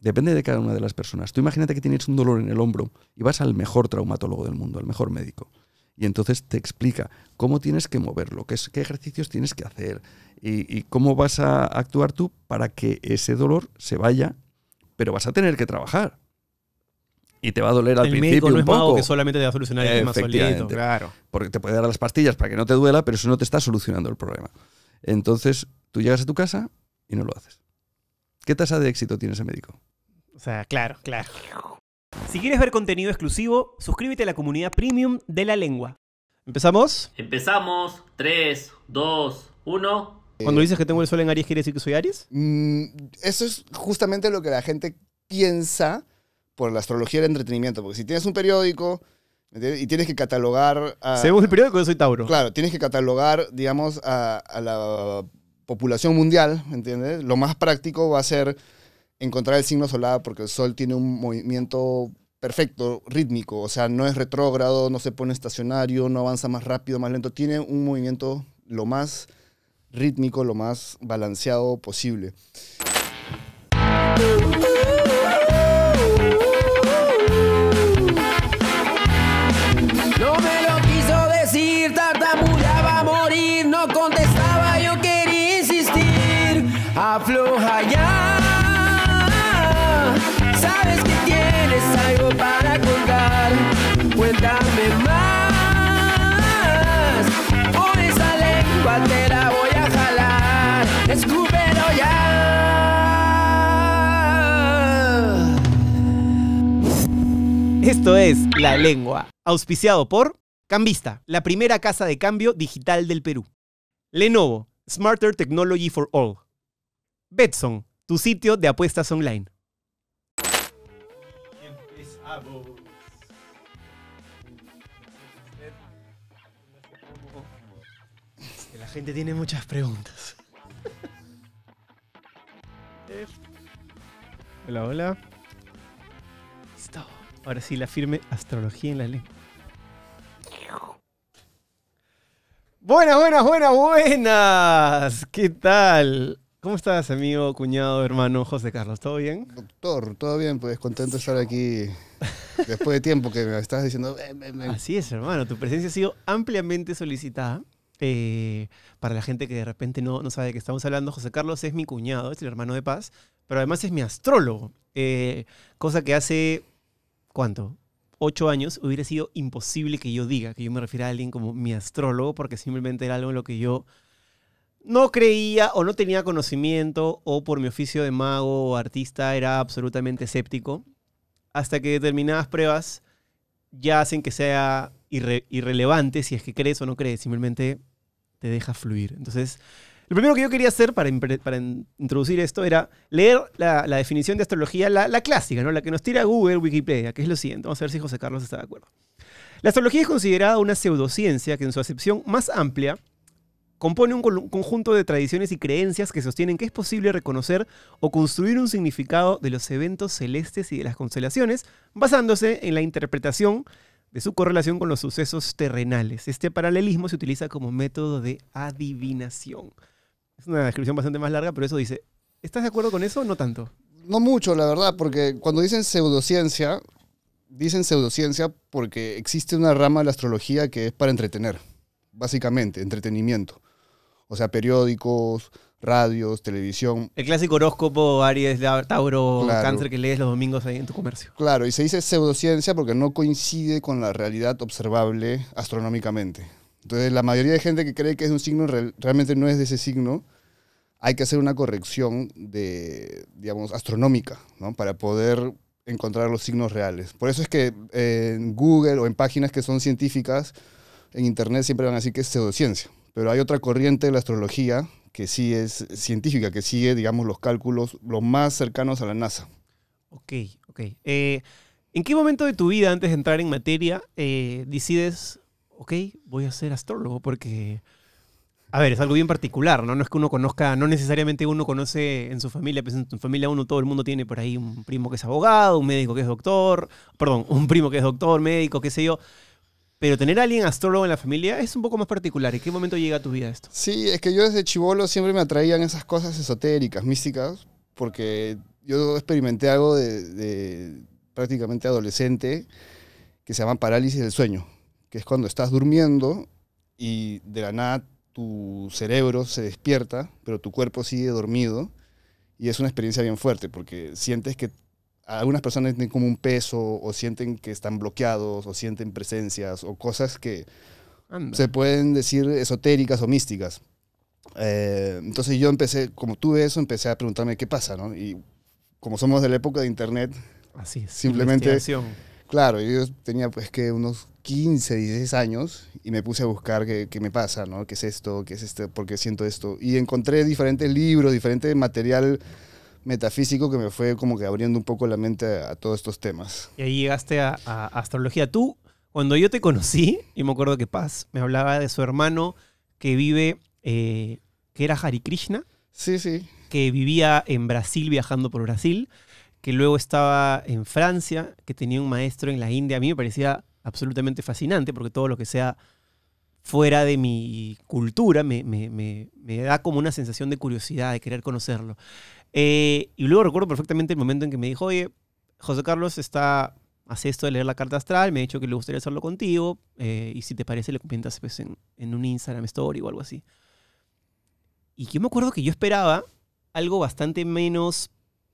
Depende de cada una de las personas. Tú imagínate que tienes un dolor en el hombro y vas al mejor traumatólogo del mundo, al mejor médico. Y entonces te explica cómo tienes que moverlo, qué, qué ejercicios tienes que hacer y, cómo vas a actuar tú para que ese dolor se vaya, pero vas a tener que trabajar y te va a doler al principio poco. que solamente te va a solucionar el tema solito, Porque te puede dar las pastillas para que no te duela, pero eso no te está solucionando el problema. Entonces, tú llegas a tu casa y no lo haces. ¿Qué tasa de éxito tiene ese médico? O sea, claro, claro. Si quieres ver contenido exclusivo, suscríbete a la comunidad premium de la lengua. ¿Empezamos? Empezamos. Tres, dos, uno. Eh, Cuando dices que tengo el sol en Aries, ¿quieres decir que soy Aries? Mm, eso es justamente lo que la gente piensa por la astrología del entretenimiento. Porque si tienes un periódico y tienes que catalogar. A, Según el periódico, yo soy Tauro. Claro, tienes que catalogar, digamos, a, la población mundial, ¿entiendes? Lo más práctico va a ser encontrar el signo solar porque el Sol tiene un movimiento perfecto, rítmico, o sea, no es retrógrado, no se pone estacionario, no avanza más rápido, más lento, tiene un movimiento lo más rítmico, lo más balanceado posible. ya. Esto es La Lengua, auspiciado por Cambista, la primera casa de cambio digital del Perú. Lenovo, Smarter Technology for All. Betson, tu sitio de apuestas online. La gente tiene muchas preguntas. Hola, hola. Listo. Ahora sí, la firme astrología en la ley. Buenas, buenas, buenas, buenas. ¿Qué tal? ¿Cómo estás, amigo, cuñado, hermano José Carlos? ¿Todo bien? Doctor, todo bien, pues contento de estar aquí después de tiempo que me estás diciendo. Así es, hermano, tu presencia ha sido ampliamente solicitada. Eh, para la gente que de repente no, no sabe de qué estamos hablando, José Carlos es mi cuñado, es el hermano de Paz, pero además es mi astrólogo, eh, cosa que hace, ¿cuánto? Ocho años hubiera sido imposible que yo diga, que yo me refiera a alguien como mi astrólogo, porque simplemente era algo en lo que yo no creía o no tenía conocimiento, o por mi oficio de mago o artista era absolutamente escéptico, hasta que determinadas pruebas ya hacen que sea irrelevante si es que crees o no crees, simplemente te deja fluir. Entonces, lo primero que yo quería hacer para, para introducir esto era leer la, definición de astrología, la, clásica, ¿no? la que nos tira Google, Wikipedia, que es lo siguiente. Vamos a ver si José Carlos está de acuerdo. La astrología es considerada una pseudociencia que en su acepción más amplia compone un conjunto de tradiciones y creencias que sostienen que es posible reconocer o construir un significado de los eventos celestes y de las constelaciones basándose en la interpretación de su correlación con los sucesos terrenales. Este paralelismo se utiliza como método de adivinación. Es una descripción bastante más larga, pero eso dice, ¿estás de acuerdo con eso o no tanto? No mucho, la verdad, porque cuando dicen pseudociencia, dicen pseudociencia porque existe una rama de la astrología que es para entretener, básicamente, entretenimiento. O sea, periódicos, radios, televisión. El clásico horóscopo, Aries, Tauro, Cáncer que lees los domingos ahí en tu comercio. Claro, y se dice pseudociencia porque no coincide con la realidad observable astronómicamente. Entonces, la mayoría de gente que cree que es un signo realmente no es de ese signo. Hay que hacer una corrección de, digamos, astronómica, ¿no? Para poder encontrar los signos reales. Por eso es que eh, en Google o en páginas que son científicas, en Internet siempre van a decir que es pseudociencia. Pero hay otra corriente de la astrología que sí es científica, que sigue, digamos, los cálculos los más cercanos a la NASA. Ok, ok. Eh, ¿En qué momento de tu vida, antes de entrar en materia, eh, decides, ok, voy a ser astrólogo? Porque, a ver, es algo bien particular, ¿no? No es que uno conozca, no necesariamente uno conoce en su familia, pues en su familia uno, todo el mundo tiene por ahí un primo que es abogado, un médico que es doctor, perdón, un primo que es doctor, médico, qué sé yo. Pero tener a alguien astrólogo en la familia es un poco más particular. ¿En qué momento llega a tu vida esto? Sí, es que yo desde chivolo siempre me atraían esas cosas esotéricas, místicas, porque yo experimenté algo de, de prácticamente adolescente que se llama parálisis del sueño, que es cuando estás durmiendo y de la nada tu cerebro se despierta, pero tu cuerpo sigue dormido. Y es una experiencia bien fuerte, porque sientes que algunas personas tienen como un peso o sienten que están bloqueados o sienten presencias o cosas que se pueden decir esotéricas o místicas. Eh, entonces yo empecé, como tuve eso, empecé a preguntarme qué pasa, ¿no? Y como somos de la época de internet, así simplemente... Claro, yo tenía pues que unos 15, 16 años y me puse a buscar qué, qué, me pasa, ¿no? ¿Qué es esto? ¿Qué es esto ¿Por qué siento esto? Y encontré diferentes libros, diferente material metafísico que me fue como que abriendo un poco la mente a, todos estos temas. Y ahí llegaste a, astrología. Tú, cuando yo te conocí, y me acuerdo que Paz me hablaba de su hermano que vive, eh, que era Hari Krishna. Sí, sí. Que vivía en Brasil, viajando por Brasil, que luego estaba en Francia, que tenía un maestro en la India. A mí me parecía absolutamente fascinante porque todo lo que sea fuera de mi cultura me da como una sensación de curiosidad, de querer conocerlo. Eh, y luego recuerdo perfectamente el momento en que me dijo, oye, José Carlos está, hace esto de leer la carta astral, me ha dicho que le gustaría hacerlo contigo, eh, y si te parece le comentas pues, en, en, un Instagram Story o algo así. Y yo me acuerdo que yo esperaba algo bastante menos,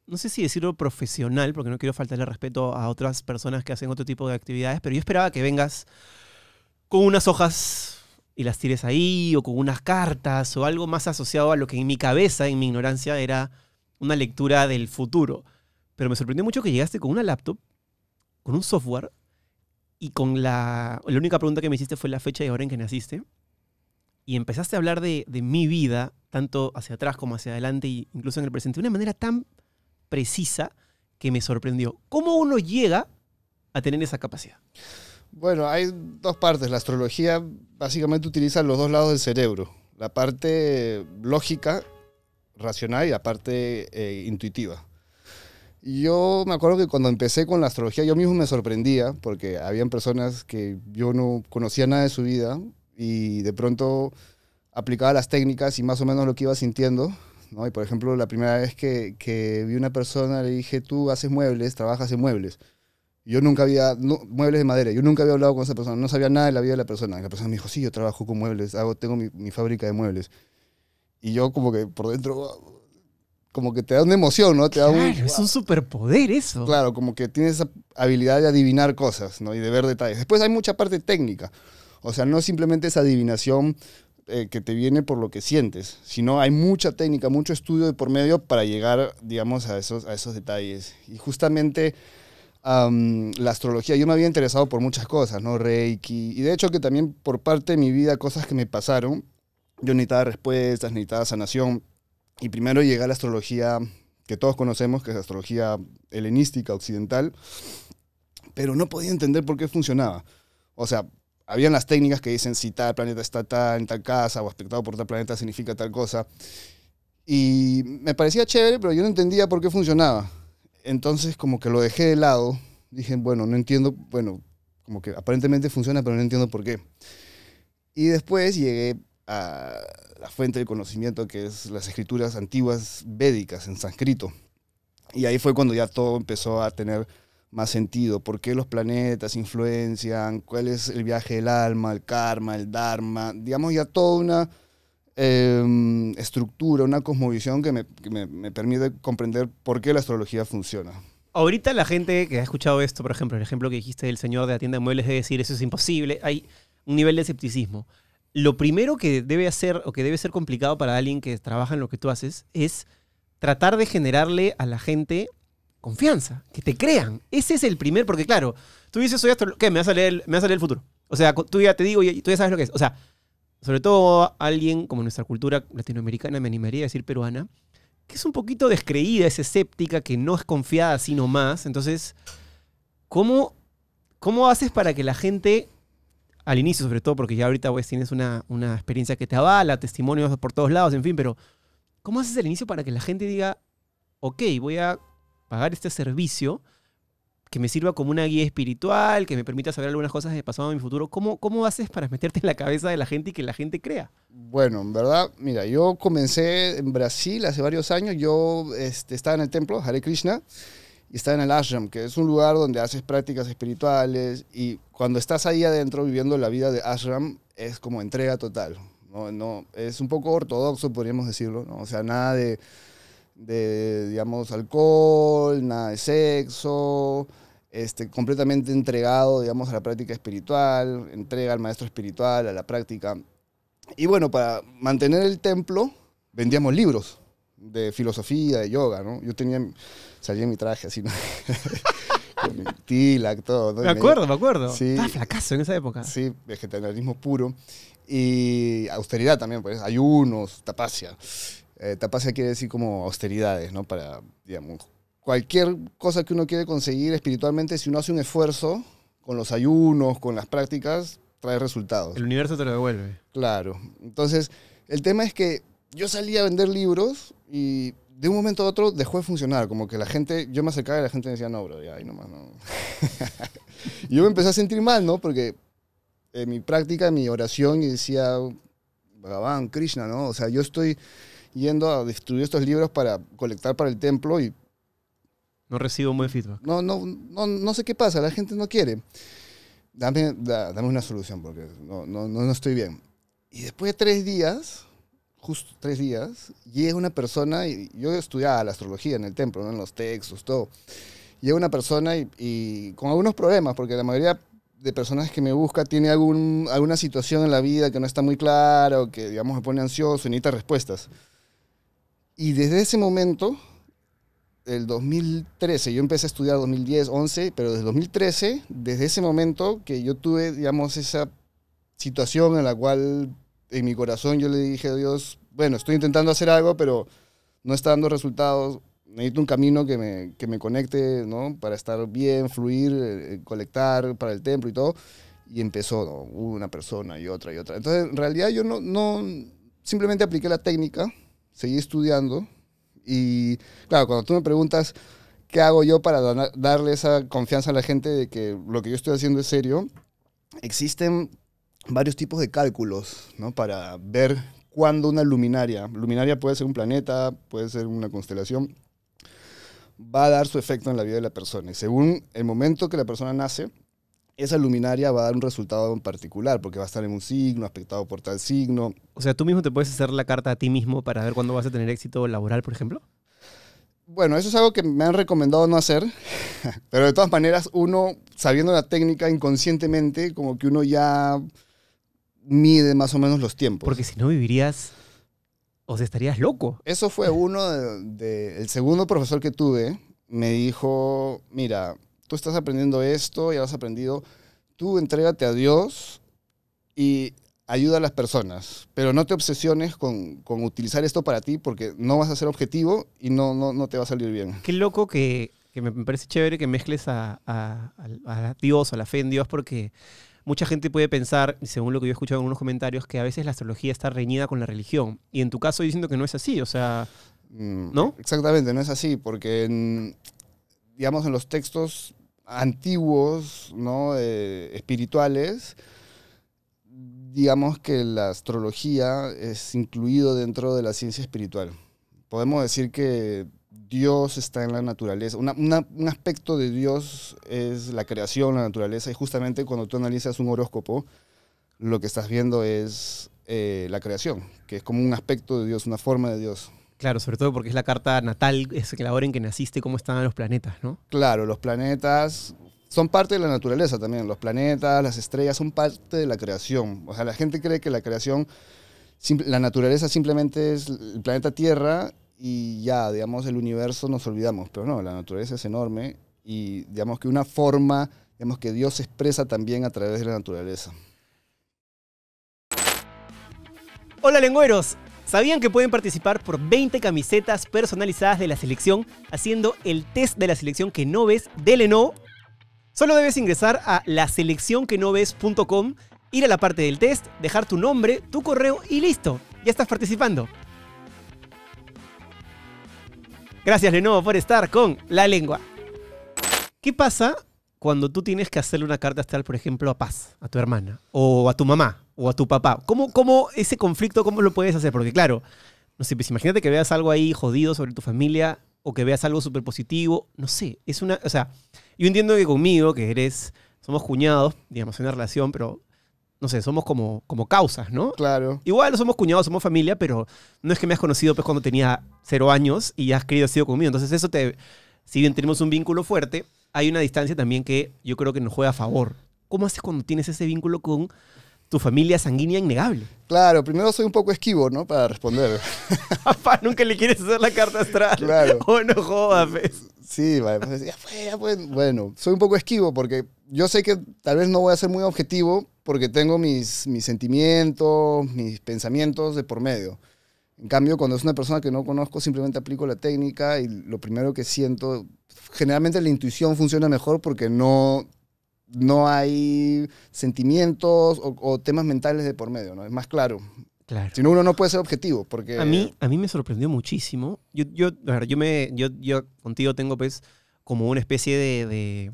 no sé si decirlo profesional, porque no quiero faltarle respeto a otras personas que hacen otro tipo de actividades, pero yo esperaba que vengas con unas hojas y las tires ahí, o con unas cartas, o algo más asociado a lo que en mi cabeza, en mi ignorancia, era una lectura del futuro. Pero me sorprendió mucho que llegaste con una laptop, con un software, y con la... La única pregunta que me hiciste fue la fecha y hora en que naciste. Y empezaste a hablar de, mi vida, tanto hacia atrás como hacia adelante, e incluso en el presente, de una manera tan precisa que me sorprendió. ¿Cómo uno llega a tener esa capacidad? Bueno, hay dos partes. La astrología básicamente utiliza los dos lados del cerebro. La parte lógica racional y aparte eh, intuitiva. Yo me acuerdo que cuando empecé con la astrología yo mismo me sorprendía porque habían personas que yo no conocía nada de su vida y de pronto aplicaba las técnicas y más o menos lo que iba sintiendo. ¿no? Y por ejemplo, la primera vez que, vi una persona le dije, tú haces muebles, trabajas en muebles. Yo nunca había, muebles de madera, yo nunca había hablado con esa persona, no sabía nada de la vida de la persona. la persona me dijo, sí, yo trabajo con muebles, hago, tengo mi fábrica de muebles. Y yo como que por dentro, como que te da una emoción, ¿no? Te claro, un, es un superpoder eso. Claro, como que tienes esa habilidad de adivinar cosas, ¿no? Y de ver detalles. Después hay mucha parte técnica. O sea, no simplemente esa adivinación eh, que te viene por lo que sientes, sino hay mucha técnica, mucho estudio de por medio para llegar, digamos, a esos, a esos detalles. Y justamente la astrología, yo me había interesado por muchas cosas, ¿no? Reiki, y de hecho que también por parte de mi vida, cosas que me pasaron, yo necesitaba respuestas, necesitaba sanación. Y primero llegué a la astrología que todos conocemos, que es la astrología helenística occidental, pero no podía entender por qué funcionaba. O sea, habían las técnicas que dicen si tal planeta está tal, en tal casa o aspectado por tal planeta significa tal cosa. Y me parecía chévere, pero yo no entendía por qué funcionaba. Entonces como que lo dejé de lado. Dije, bueno, no entiendo, bueno, como que aparentemente funciona, pero no entiendo por qué. Y después llegué a la fuente del conocimiento que es las escrituras antiguas védicas en sánscrito. Y ahí fue cuando ya todo empezó a tener más sentido. ¿Por qué los planetas influencian? ¿Cuál es el viaje del alma, el karma, el dharma? Digamos, ya toda una em, estructura, una cosmovisión que, me, me, permite comprender por qué la astrología funciona. Ahorita la gente que ha escuchado esto, por ejemplo, el ejemplo que dijiste del señor de la tienda de muebles, de decir eso es imposible, hay un nivel de escepticismo lo primero que debe hacer o que debe ser complicado para alguien que trabaja en lo que tú haces es tratar de generarle a la gente confianza, que te crean. Ese es el primer, porque claro, tú dices, soy astrólogo, ¿qué? Me va a salir me a el futuro. O sea, tú ya te digo y tú ya sabes lo que es. O sea, sobre todo alguien como nuestra cultura latinoamericana, me animaría a decir peruana, que es un poquito descreída, es escéptica, que no es confiada sino más. Entonces, ¿cómo, cómo haces para que la gente al inicio sobre todo, porque ya ahorita pues, tienes una, una experiencia que te avala, testimonios por todos lados, en fin, pero ¿cómo haces el inicio para que la gente diga, ok, voy a pagar este servicio que me sirva como una guía espiritual, que me permita saber algunas cosas de pasado y mi futuro? ¿Cómo, ¿Cómo haces para meterte en la cabeza de la gente y que la gente crea? Bueno, en verdad, mira, yo comencé en Brasil hace varios años, yo este, estaba en el templo, Hare Krishna, y está en el ashram, que es un lugar donde haces prácticas espirituales y cuando estás ahí adentro viviendo la vida de ashram es como entrega total. No, es un poco ortodoxo, podríamos decirlo, ¿no? o sea, nada de, de, digamos, alcohol, nada de sexo, este, completamente entregado, digamos, a la práctica espiritual, entrega al maestro espiritual, a la práctica. Y bueno, para mantener el templo vendíamos libros de filosofía, de yoga, ¿no? Yo tenía, salí en mi traje así, ¿no? Con todo. Me acuerdo, me acuerdo. Estaba fracaso en esa época. Sí, vegetarianismo puro. Y austeridad también, pues, ayunos, tapacia. Eh, tapacia quiere decir como austeridades, ¿no? Para, digamos, cualquier cosa que uno quiere conseguir espiritualmente, si uno hace un esfuerzo con los ayunos, con las prácticas, trae resultados. El universo te lo devuelve. Claro. Entonces, el tema es que yo salí a vender libros y de un momento a otro dejó de funcionar, como que la gente, yo me acercaba y la gente me decía, no, bro, ya, ahí nomás, no. y yo me empecé a sentir mal, ¿no? Porque en mi práctica, en mi oración, y decía, Bhagavan, Krishna, ¿no? O sea, yo estoy yendo a destruir estos libros para colectar para el templo y... No recibo buen feedback. No, no, no, no sé qué pasa, la gente no quiere. Dame, dame una solución porque no, no, no, no estoy bien. Y después de tres días, justo tres días, y llega una persona, y yo estudiaba la astrología en el templo, en los textos, todo. Llega una persona y, con algunos problemas, porque la mayoría de personas que me busca tiene algún, alguna situación en la vida que no está muy clara o que, digamos, me pone ansioso y necesita respuestas. Y desde ese momento, el 2013, yo empecé a estudiar 2010, 11, pero desde 2013, desde ese momento que yo tuve, digamos, esa situación en la cual en mi corazón yo le dije a Dios, bueno, estoy intentando hacer algo, pero no está dando resultados. Necesito un camino que me, que me conecte, ¿no? Para estar bien, fluir, eh, eh, colectar para el templo y todo. Y empezó, Una persona y otra y otra. Entonces, en realidad yo no, no, simplemente apliqué la técnica, seguí estudiando. Y claro, cuando tú me preguntas qué hago yo para darle esa confianza a la gente de que lo que yo estoy haciendo es serio, existen varios tipos de cálculos ¿no? para ver cuándo una luminaria, luminaria puede ser un planeta, puede ser una constelación, va a dar su efecto en la vida de la persona. Y según el momento que la persona nace, esa luminaria va a dar un resultado en particular, porque va a estar en un signo, aspectado por tal signo. O sea, tú mismo te puedes hacer la carta a ti mismo para ver cuándo vas a tener éxito laboral, por ejemplo. Bueno, eso es algo que me han recomendado no hacer, pero de todas maneras uno, sabiendo la técnica inconscientemente, como que uno ya mide más o menos los tiempos. Porque si no vivirías, o estarías loco. Eso fue uno de, el segundo profesor que tuve me dijo, mira, tú estás aprendiendo esto y has aprendido, tú entrégate a Dios y ayuda a las personas, pero no te obsesiones con, utilizar esto para ti porque no vas a ser objetivo y no, no, no te va a salir bien. Qué loco que, me parece chévere que mezcles a, a Dios, a la fe en Dios, porque mucha gente puede pensar, según lo que yo he escuchado en unos comentarios, que a veces la astrología está reñida con la religión. Y en tu caso diciendo que no es así, o sea, mm, ¿no? Exactamente, no es así, porque en, digamos en los textos antiguos, ¿no? Eh, espirituales, digamos que la astrología es incluido dentro de la ciencia espiritual. Podemos decir que Dios está en la naturaleza. un aspecto de Dios es la creación, la naturaleza, y justamente cuando tú analizas un horóscopo, lo que estás viendo es eh, la creación, que es como un aspecto de Dios, una forma de Dios. Claro, sobre todo porque es la carta natal, es la hora en que naciste, cómo están los planetas, ¿no? Claro, los planetas son parte de la naturaleza también. Los planetas, las estrellas son parte de la creación. O sea, la gente cree que la creación, la naturaleza simplemente es el planeta Tierra y ya, digamos, el universo nos olvidamos, pero no, la naturaleza es enorme y digamos que una forma, digamos que Dios se expresa también a través de la naturaleza. Hola lengueros, ¿sabían que pueden participar por 20 camisetas personalizadas de la selección haciendo el test de la selección que no ves de Lenovo? Solo debes ingresar a laseleccionquenoves.com, ir a la parte del test, dejar tu nombre, tu correo y listo, ya estás participando. Gracias Lenovo por estar con la lengua. ¿Qué pasa cuando tú tienes que hacerle una carta astral, por ejemplo, a Paz, a tu hermana, o a tu mamá, o a tu papá? ¿Cómo, cómo ese conflicto, cómo lo puedes hacer? Porque claro, no sé, pues, imagínate que veas algo ahí jodido sobre tu familia, o que veas algo súper positivo, no sé, es una, o sea, yo entiendo que conmigo, que eres, somos cuñados, digamos, una relación, pero no sé, somos como, como causas, ¿no? Claro. Igual somos cuñados, somos familia, pero no es que me has conocido pues cuando tenía cero años y has querido sido conmigo. Entonces eso te, si bien tenemos un vínculo fuerte, hay una distancia también que yo creo que nos juega a favor. ¿Cómo haces cuando tienes ese vínculo con tu familia sanguínea innegable? Claro, primero soy un poco esquivo, ¿no? Para responder. Papá, nunca le quieres hacer la carta astral. Claro. O oh, no jodas, Sí, ya fue, Bueno, soy un poco esquivo porque yo sé que tal vez no voy a ser muy objetivo porque tengo mis, mis sentimientos, mis pensamientos de por medio. En cambio, cuando es una persona que no conozco, simplemente aplico la técnica y lo primero que siento, generalmente la intuición funciona mejor porque no, no hay sentimientos o, temas mentales de por medio, ¿no? Es más claro. Claro. Si no, uno no puede ser objetivo, porque... A mí, a mí me sorprendió muchísimo. Yo, yo, a yo, me, yo, yo contigo tengo, pues, como una especie de,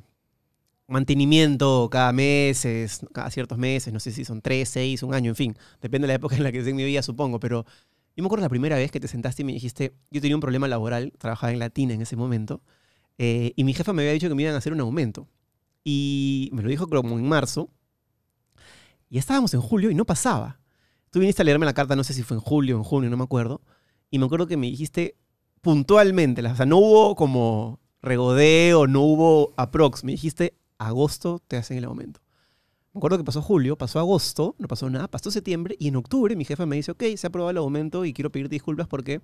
mantenimiento cada meses, cada ciertos meses, no sé si son tres, seis, un año, en fin, depende de la época en la que esté en mi vida, supongo, pero yo me acuerdo la primera vez que te sentaste y me dijiste, yo tenía un problema laboral, trabajaba en Latina en ese momento, eh, y mi jefa me había dicho que me iban a hacer un aumento. Y me lo dijo como en marzo, y estábamos en julio y no pasaba. Tú viniste a leerme la carta, no sé si fue en julio o en junio, no me acuerdo, y me acuerdo que me dijiste puntualmente, o sea, no hubo como regodeo, no hubo aprox, me dijiste, agosto te hacen el aumento. Me acuerdo que pasó julio, pasó agosto, no pasó nada, pasó septiembre y en octubre mi jefa me dice, ok, se ha aprobado el aumento y quiero pedir disculpas porque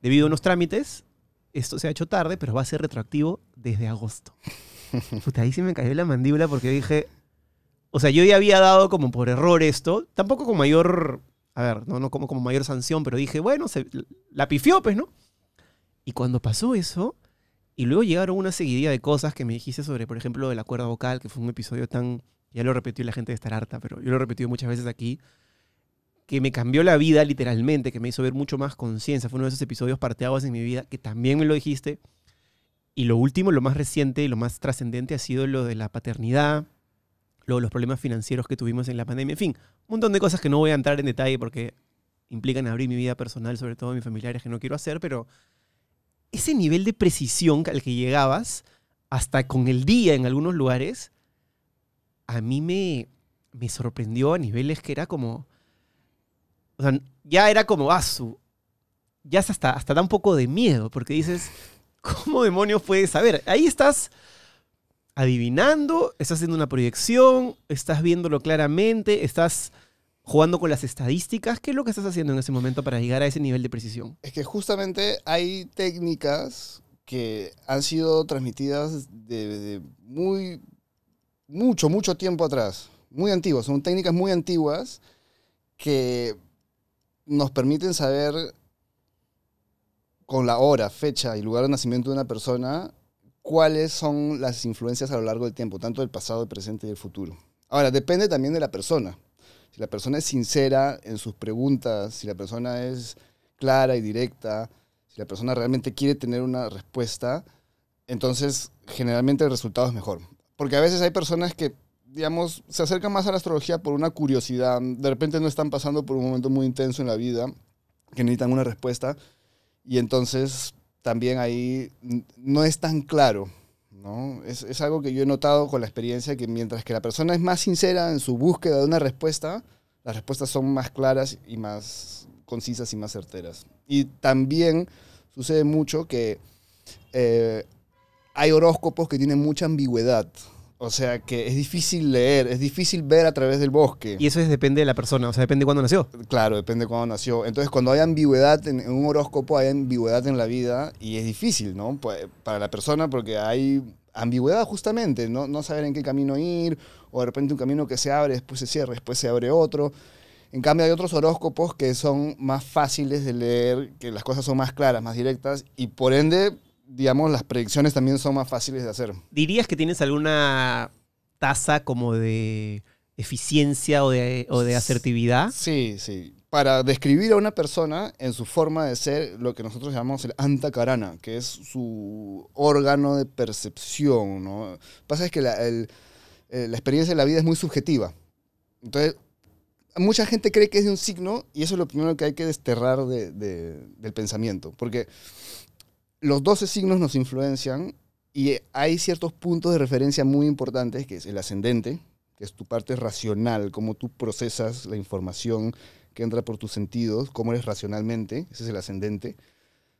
debido a unos trámites, esto se ha hecho tarde, pero va a ser retroactivo desde agosto. Puta, ahí sí me cayó la mandíbula porque dije, o sea, yo ya había dado como por error esto, tampoco con mayor, a ver, no, no como, como mayor sanción, pero dije, bueno, se, la pifió, pues, ¿no? Y cuando pasó eso, y luego llegaron una seguidilla de cosas que me dijiste sobre, por ejemplo, el acuerdo vocal, que fue un episodio tan ya lo repetí la gente de estar harta, pero yo lo he repetido muchas veces aquí, que me cambió la vida literalmente, que me hizo ver mucho más conciencia. Fue uno de esos episodios parteados en mi vida que también me lo dijiste. Y lo último, lo más reciente y lo más trascendente ha sido lo de la paternidad, lo los problemas financieros que tuvimos en la pandemia. En fin, un montón de cosas que no voy a entrar en detalle porque implican abrir mi vida personal, sobre todo mis familiares que no quiero hacer, pero ese nivel de precisión al que llegabas, hasta con el día en algunos lugares, a mí me, sorprendió a niveles que era como. O sea, ya era como, ah, ya hasta, hasta da un poco de miedo, porque dices, ¿cómo demonios puedes saber? Ahí estás adivinando, estás haciendo una proyección, estás viéndolo claramente, estás jugando con las estadísticas. ¿Qué es lo que estás haciendo en ese momento para llegar a ese nivel de precisión? Es que justamente hay técnicas que han sido transmitidas de, de muy mucho, mucho tiempo atrás, muy antiguos, son técnicas muy antiguas que nos permiten saber con la hora, fecha y lugar de nacimiento de una persona cuáles son las influencias a lo largo del tiempo, tanto del pasado, del presente y del futuro. Ahora, depende también de la persona. Si la persona es sincera en sus preguntas, si la persona es clara y directa, si la persona realmente quiere tener una respuesta, entonces generalmente el resultado es mejor. Porque a veces hay personas que, digamos, se acercan más a la astrología por una curiosidad. De repente no están pasando por un momento muy intenso en la vida, que necesitan una respuesta. Y entonces también ahí no es tan claro. ¿no? Es, algo que yo he notado con la experiencia, que mientras que la persona es más sincera en su búsqueda de una respuesta, las respuestas son más claras y más concisas y más certeras. Y también sucede mucho que eh, hay horóscopos que tienen mucha ambigüedad. O sea que es difícil leer, es difícil ver a través del bosque. Y eso es, depende de la persona, o sea, depende de cuándo nació. Claro, depende de cuándo nació. Entonces, cuando hay ambigüedad en, un horóscopo, hay ambigüedad en la vida y es difícil, ¿no? Para la persona porque hay ambigüedad justamente, ¿no? no saber en qué camino ir, o de repente un camino que se abre, después se cierra, después se abre otro. En cambio, hay otros horóscopos que son más fáciles de leer, que las cosas son más claras, más directas, y por ende digamos, las predicciones también son más fáciles de hacer. ¿Dirías que tienes alguna tasa como de eficiencia o de, o de asertividad? Sí, sí. Para describir a una persona en su forma de ser, lo que nosotros llamamos el antacarana, que es su órgano de percepción, ¿no? Lo que pasa es que la, eh, la experiencia de la vida es muy subjetiva. Entonces, mucha gente cree que es de un signo y eso es lo primero que hay que desterrar de, del pensamiento. Porque los 12 signos nos influencian y hay ciertos puntos de referencia muy importantes, que es el ascendente, que es tu parte racional, cómo tú procesas la información que entra por tus sentidos, cómo eres racionalmente, ese es el ascendente.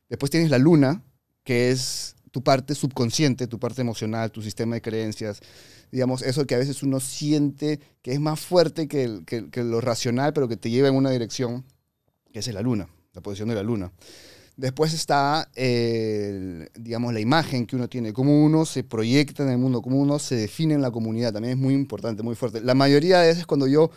Después tienes la luna, que es tu parte subconsciente, tu parte emocional, tu sistema de creencias, digamos, eso que a veces uno siente que es más fuerte que, lo racional, pero que te lleva en una dirección, que es la luna, la posición de la luna. Después está, digamos, la imagen que uno tiene, como uno se proyecta en el mundo, cómo uno se define en la comunidad. También es muy importante, muy fuerte. La mayoría de veces cuando yo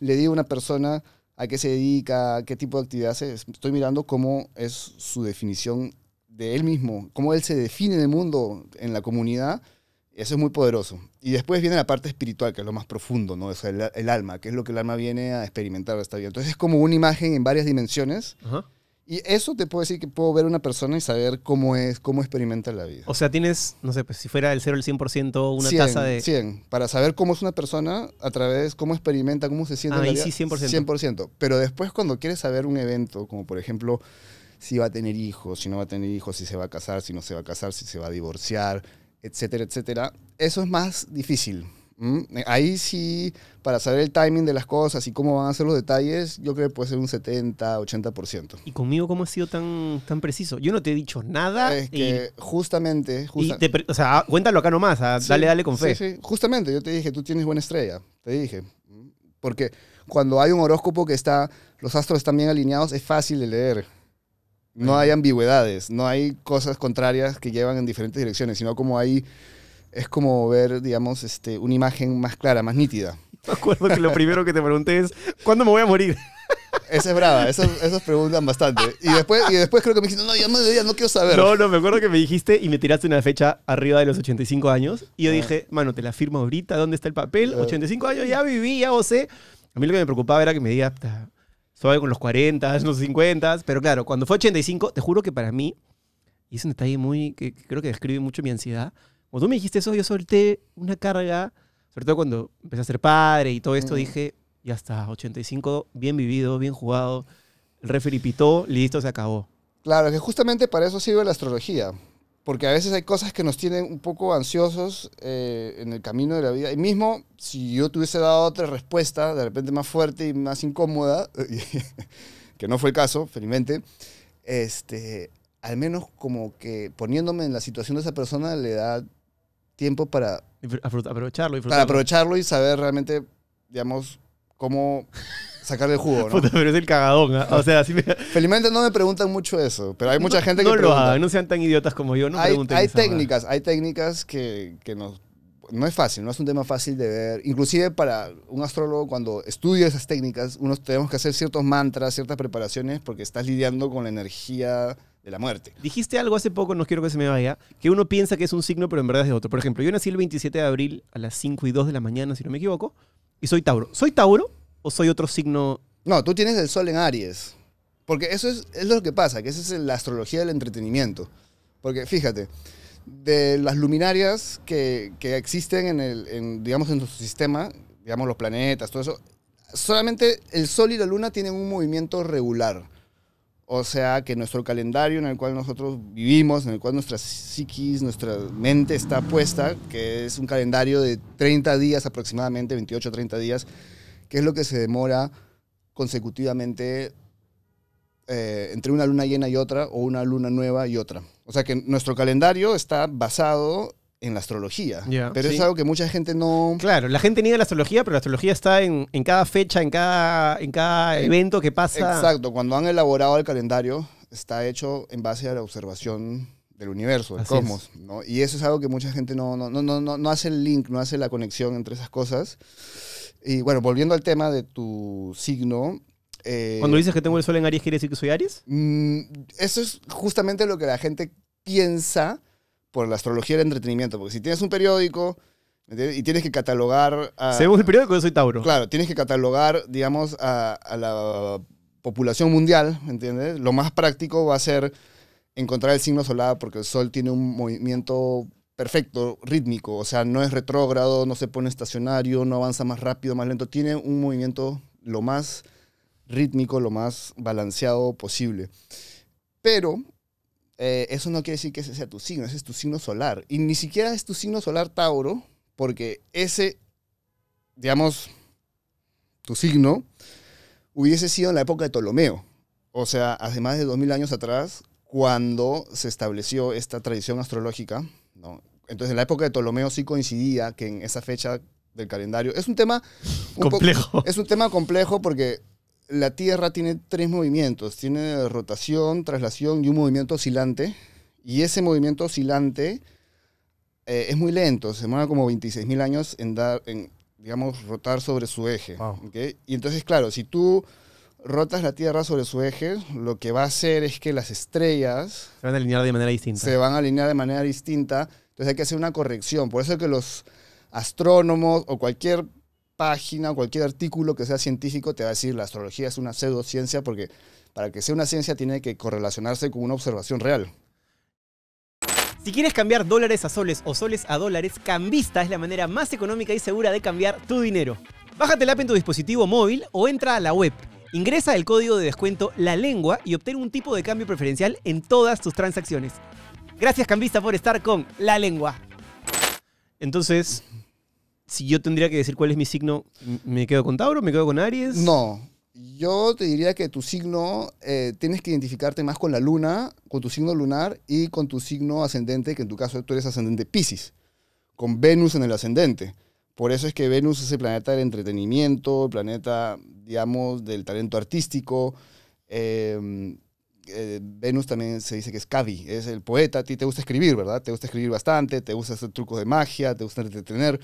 le digo a una persona a qué se dedica, qué tipo de actividad hace, estoy mirando cómo es su definición de él mismo, cómo él se define en el mundo, en la comunidad. Eso es muy poderoso. Y después viene la parte espiritual, que es lo más profundo, ¿no? O el, alma, que es lo que el alma viene a experimentar, esta vida. Entonces es como una imagen en varias dimensiones. Ajá. Y eso te puedo decir que puedo ver una persona y saber cómo es, cómo experimenta la vida. O sea, tienes, no sé, pues si fuera el 0 al 100%, una tasa de... 100, para saber cómo es una persona a través, cómo experimenta, cómo se siente. 100%. Ah, 100%. Pero después cuando quieres saber un evento, como por ejemplo, si va a tener hijos, si no va a tener hijos, si se va a casar, si no se va a casar, si se va a divorciar, etcétera, etcétera, eso es más difícil. Mm, ahí sí, para saber el timing de las cosas y cómo van a ser los detalles, yo creo que puede ser un 70, 80%. ¿Y conmigo cómo ha sido tan, tan preciso? Yo no te he dicho nada. Es que justamente. o sea, cuéntalo acá nomás, ah, dale, dale con fe. justamente. Yo te dije, tú tienes buena estrella. Te dije. Porque cuando hay un horóscopo que está, los astros están bien alineados, es fácil de leer. No hay ambigüedades, no hay cosas contrarias que llevan en diferentes direcciones, sino como hay es como ver, digamos, este, una imagen más clara, más nítida. Me acuerdo que lo primero que te pregunté es, ¿cuándo me voy a morir? Esa es brava, esas, preguntan bastante. Y después, y después creo que me dijiste, no, ya no, no quiero saber. No, no, me acuerdo que me dijiste y me tiraste una fecha arriba de los 85 años. Y yo ah. dije, mano, te la firmo ahorita, ¿dónde está el papel? 85 ah. años, ya viví, ya sé. A mí lo que me preocupaba era que me diga, suave con los 40, los 50. Pero claro, cuando fue 85, te juro que para mí, y es un detalle muy, que creo que describe mucho mi ansiedad, cuando tú me dijiste eso, yo solté una carga, sobre todo cuando empecé a ser padre y todo esto, mm. dije, ya está, 85, bien vivido, bien jugado, el pitó, listo, se acabó. Claro, que justamente para eso sirve la astrología, porque a veces hay cosas que nos tienen un poco ansiosos eh, en el camino de la vida. Y mismo, si yo tuviese dado otra respuesta, de repente más fuerte y más incómoda, que no fue el caso, felizmente, este, al menos como que poniéndome en la situación de esa persona le da tiempo para... Aprovecharlo. Para aprovecharlo y saber realmente, digamos, cómo sacarle el jugo, ¿no? Puta, pero es el cagadón, ¿ah? o sea, Felizmente no me preguntan mucho eso, pero hay mucha gente que No lo hagan, no sean tan idiotas como yo, no hay, eso. Hay técnicas, hay técnicas que, que nos... No es fácil, no es un tema fácil de ver. Inclusive para un astrólogo, cuando estudia esas técnicas, unos tenemos que hacer ciertos mantras, ciertas preparaciones, porque estás lidiando con la energía de la muerte. Dijiste algo hace poco, no quiero que se me vaya, que uno piensa que es un signo, pero en verdad es de otro. Por ejemplo, yo nací el 27 de abril a las 5 y 2 de la mañana, si no me equivoco, y soy Tauro. ¿Soy Tauro o soy otro signo? No, tú tienes el sol en Aries. Porque eso es, lo que pasa, que esa es la astrología del entretenimiento. Porque fíjate, de las luminarias que, existen en, el, digamos, en nuestro sistema, digamos los planetas, todo eso, solamente el Sol y la Luna tienen un movimiento regular. O sea, que nuestro calendario en el cual nosotros vivimos, en el cual nuestra psiquis, nuestra mente está puesta, que es un calendario de 30 días aproximadamente, 28 o 30 días, que es lo que se demora consecutivamente eh, entre una luna llena y otra, o una luna nueva y otra. O sea que nuestro calendario está basado en la astrología. pero es algo que mucha gente no. Claro, la gente niega la astrología, pero la astrología está en, en cada fecha, en cada, en cada eh, evento que pasa. Exacto, cuando han elaborado el calendario, está hecho en base a la observación del universo, del cosmos. ¿no? Y eso es algo que mucha gente no, no, no, no, no hace el link, no hace la conexión entre esas cosas. Y bueno, volviendo al tema de tu signo, eh, Cuando dices que tengo el sol en Aries, ¿quiere decir que soy Aries? Mm, eso es justamente lo que la gente piensa por la astrología del entretenimiento. Porque si tienes un periódico y tienes que catalogar... A, Según el periódico, yo soy Tauro. Claro, tienes que catalogar, digamos, a, a la población mundial, ¿entiendes? Lo más práctico va a ser encontrar el signo solar porque el sol tiene un movimiento perfecto, rítmico, o sea, no es retrógrado, no se pone estacionario, no avanza más rápido, más lento, tiene un movimiento lo más rítmico, lo más balanceado posible. Pero eh, eso no quiere decir que ese sea tu signo, ese es tu signo solar. Y ni siquiera es tu signo solar Tauro, porque ese, digamos, tu signo hubiese sido en la época de Ptolomeo, o sea, hace más de 2000 años atrás, cuando se estableció esta tradición astrológica. ¿no? Entonces, en la época de Ptolomeo sí coincidía que en esa fecha del calendario. Es un tema complejo. Es un tema complejo porque la Tierra tiene tres movimientos. Tiene rotación, traslación y un movimiento oscilante. Y ese movimiento oscilante eh, es muy lento. Se demora como 26.000 años en dar, en, digamos, rotar sobre su eje. Y entonces, claro, si tú rotas la Tierra sobre su eje, lo que va a hacer es que las estrellas... Se van a alinear de manera distinta. Se van a alinear de manera distinta. Entonces hay que hacer una corrección. Por eso es que los astrónomos o cualquier página, cualquier artículo que sea científico te va a decir la astrología es una pseudociencia porque para que sea una ciencia tiene que correlacionarse con una observación real. Si quieres cambiar dólares a soles o soles a dólares, Cambista es la manera más económica y segura de cambiar tu dinero. Bájate el app en tu dispositivo móvil o entra a la web. Ingresa el código de descuento La Lengua y obtén un tipo de cambio preferencial en todas tus transacciones. Gracias Cambista por estar con La Lengua. Entonces, si yo tendría que decir cuál es mi signo, ¿me quedo con Tauro? ¿Me quedo con Aries? No. Yo te diría que tu signo eh, tienes que identificarte más con la luna, con tu signo lunar y con tu signo ascendente, que en tu caso tú eres ascendente Pisces, con Venus en el ascendente. Por eso es que Venus es el planeta del entretenimiento, el planeta, digamos, del talento artístico. Em, eh, Venus también se dice que es Cavi, es el poeta. A ti te gusta escribir, ¿verdad? Te gusta escribir bastante, te gusta hacer trucos de magia, te gusta entretener.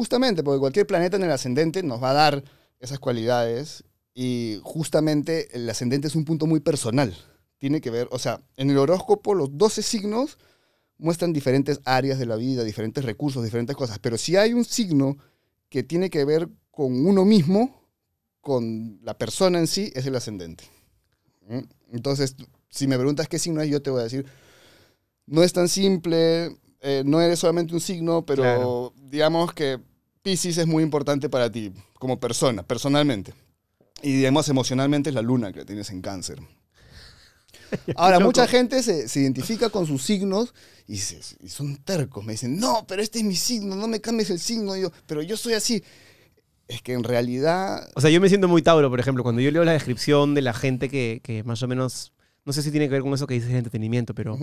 Justamente, porque cualquier planeta en el ascendente nos va a dar esas cualidades y justamente el ascendente es un punto muy personal. Tiene que ver, o sea, en el horóscopo los 12 signos muestran diferentes áreas de la vida, diferentes recursos, diferentes cosas, pero si hay un signo que tiene que ver con uno mismo, con la persona en sí, es el ascendente. ¿Mm? Entonces, si me preguntas qué signo es, yo te voy a decir, no es tan simple, eh, no eres solamente un signo, pero digamos que Pisces es muy importante para ti, como persona, personalmente. Y digamos, emocionalmente es la luna que tienes en cáncer. Ahora, mucha gente se, identifica con sus signos y, son tercos. Me dicen, no, pero este es mi signo, no me cambies el signo. yo, pero yo soy así. Es que en realidad... O sea, yo me siento muy Tauro, por ejemplo, cuando yo leo la descripción de la gente que, más o menos... No sé si tiene que ver con eso que dices el entretenimiento, pero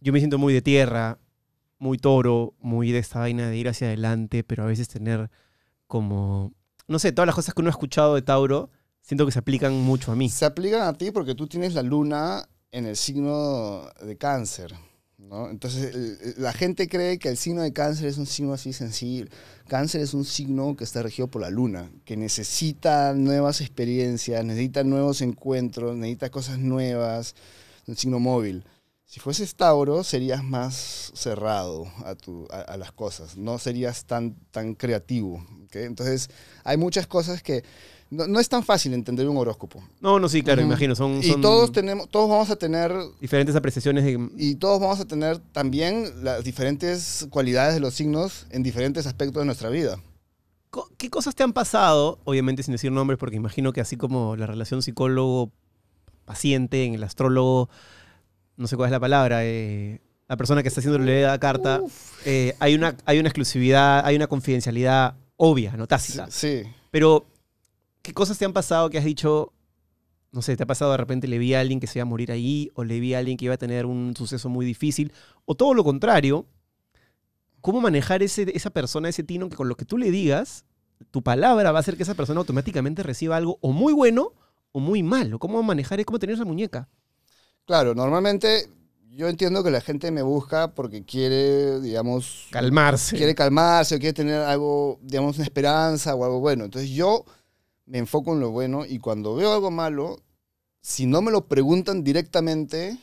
yo me siento muy de tierra, muy toro, muy de esta vaina de ir hacia adelante, pero a veces tener como, no sé, todas las cosas que uno ha escuchado de Tauro, siento que se aplican mucho a mí. Se aplican a ti porque tú tienes la luna en el signo de cáncer. Entonces, la gente cree que el signo de cáncer es un signo así sencillo. Cáncer es un signo que está regido por la luna, que necesita nuevas experiencias, necesita nuevos encuentros, necesita cosas nuevas, un signo móvil. Si fueses Tauro, serías más cerrado a, las cosas, no serías tan, tan creativo. Entonces, hay muchas cosas que no, es tan fácil entender un horóscopo. No, no, sí, claro, mm. imagino. Y todos, tenemos, todos vamos a tener... Diferentes apreciaciones. Y todos vamos a tener también las diferentes cualidades de los signos en diferentes aspectos de nuestra vida. ¿Qué cosas te han pasado? Obviamente sin decir nombres, porque imagino que así como la relación psicólogo-paciente en el astrólogo no sé cuál es la palabra, eh, la persona que está haciendo la carta, eh, hay, una, hay una exclusividad, hay una confidencialidad obvia, no tácita. Sí, Pero, ¿qué cosas te han pasado que has dicho, no sé, te ha pasado de repente le vi a alguien que se iba a morir ahí, o le vi a alguien que iba a tener un suceso muy difícil, o todo lo contrario? ¿Cómo manejar ese, esa persona, ese tino, que con lo que tú le digas, tu palabra va a hacer que esa persona automáticamente reciba algo o muy bueno o muy malo? ¿Cómo manejar, Es cómo tener esa muñeca? Claro, normalmente yo entiendo que la gente me busca porque quiere, digamos... Calmarse. Quiere calmarse o quiere tener algo, digamos, una esperanza o algo bueno. Entonces yo me enfoco en lo bueno y cuando veo algo malo, si no me lo preguntan directamente,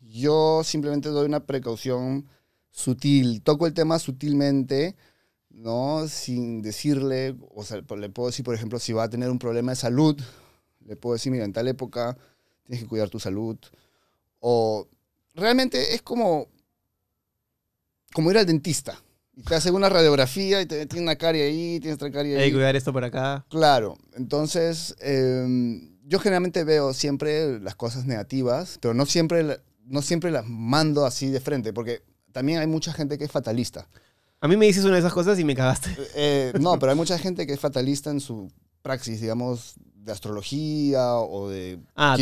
yo simplemente doy una precaución sutil, toco el tema sutilmente, ¿no? Sin decirle, o sea, le puedo decir, por ejemplo, si va a tener un problema de salud, le puedo decir, mira, en tal época tienes que cuidar tu salud, o realmente es como, como ir al dentista. Y te hace una radiografía y te tiene una carie ahí, tienes otra carie ahí. Hay que cuidar esto por acá. Claro. Entonces, em, yo generalmente veo siempre las cosas negativas, pero no siempre, no siempre las mando así de frente, porque también hay mucha gente que es fatalista. A mí me dices una de esas cosas y me cagaste. Eh, no, pero hay mucha gente que es fatalista en su praxis, digamos, de astrología o de ah,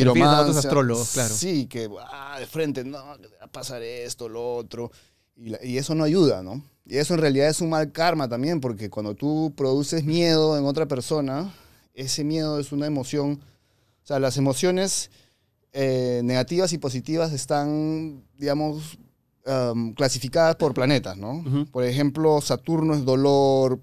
astrólogos, claro. Sí, que ah, de frente, no, va a pasar esto, lo otro. Y, eso no ayuda, ¿no? Y eso en realidad es un mal karma también, porque cuando tú produces miedo en otra persona, ese miedo es una emoción. O sea, las emociones eh, negativas y positivas están, digamos, um, clasificadas por planetas, ¿no? Por ejemplo, Saturno es dolor,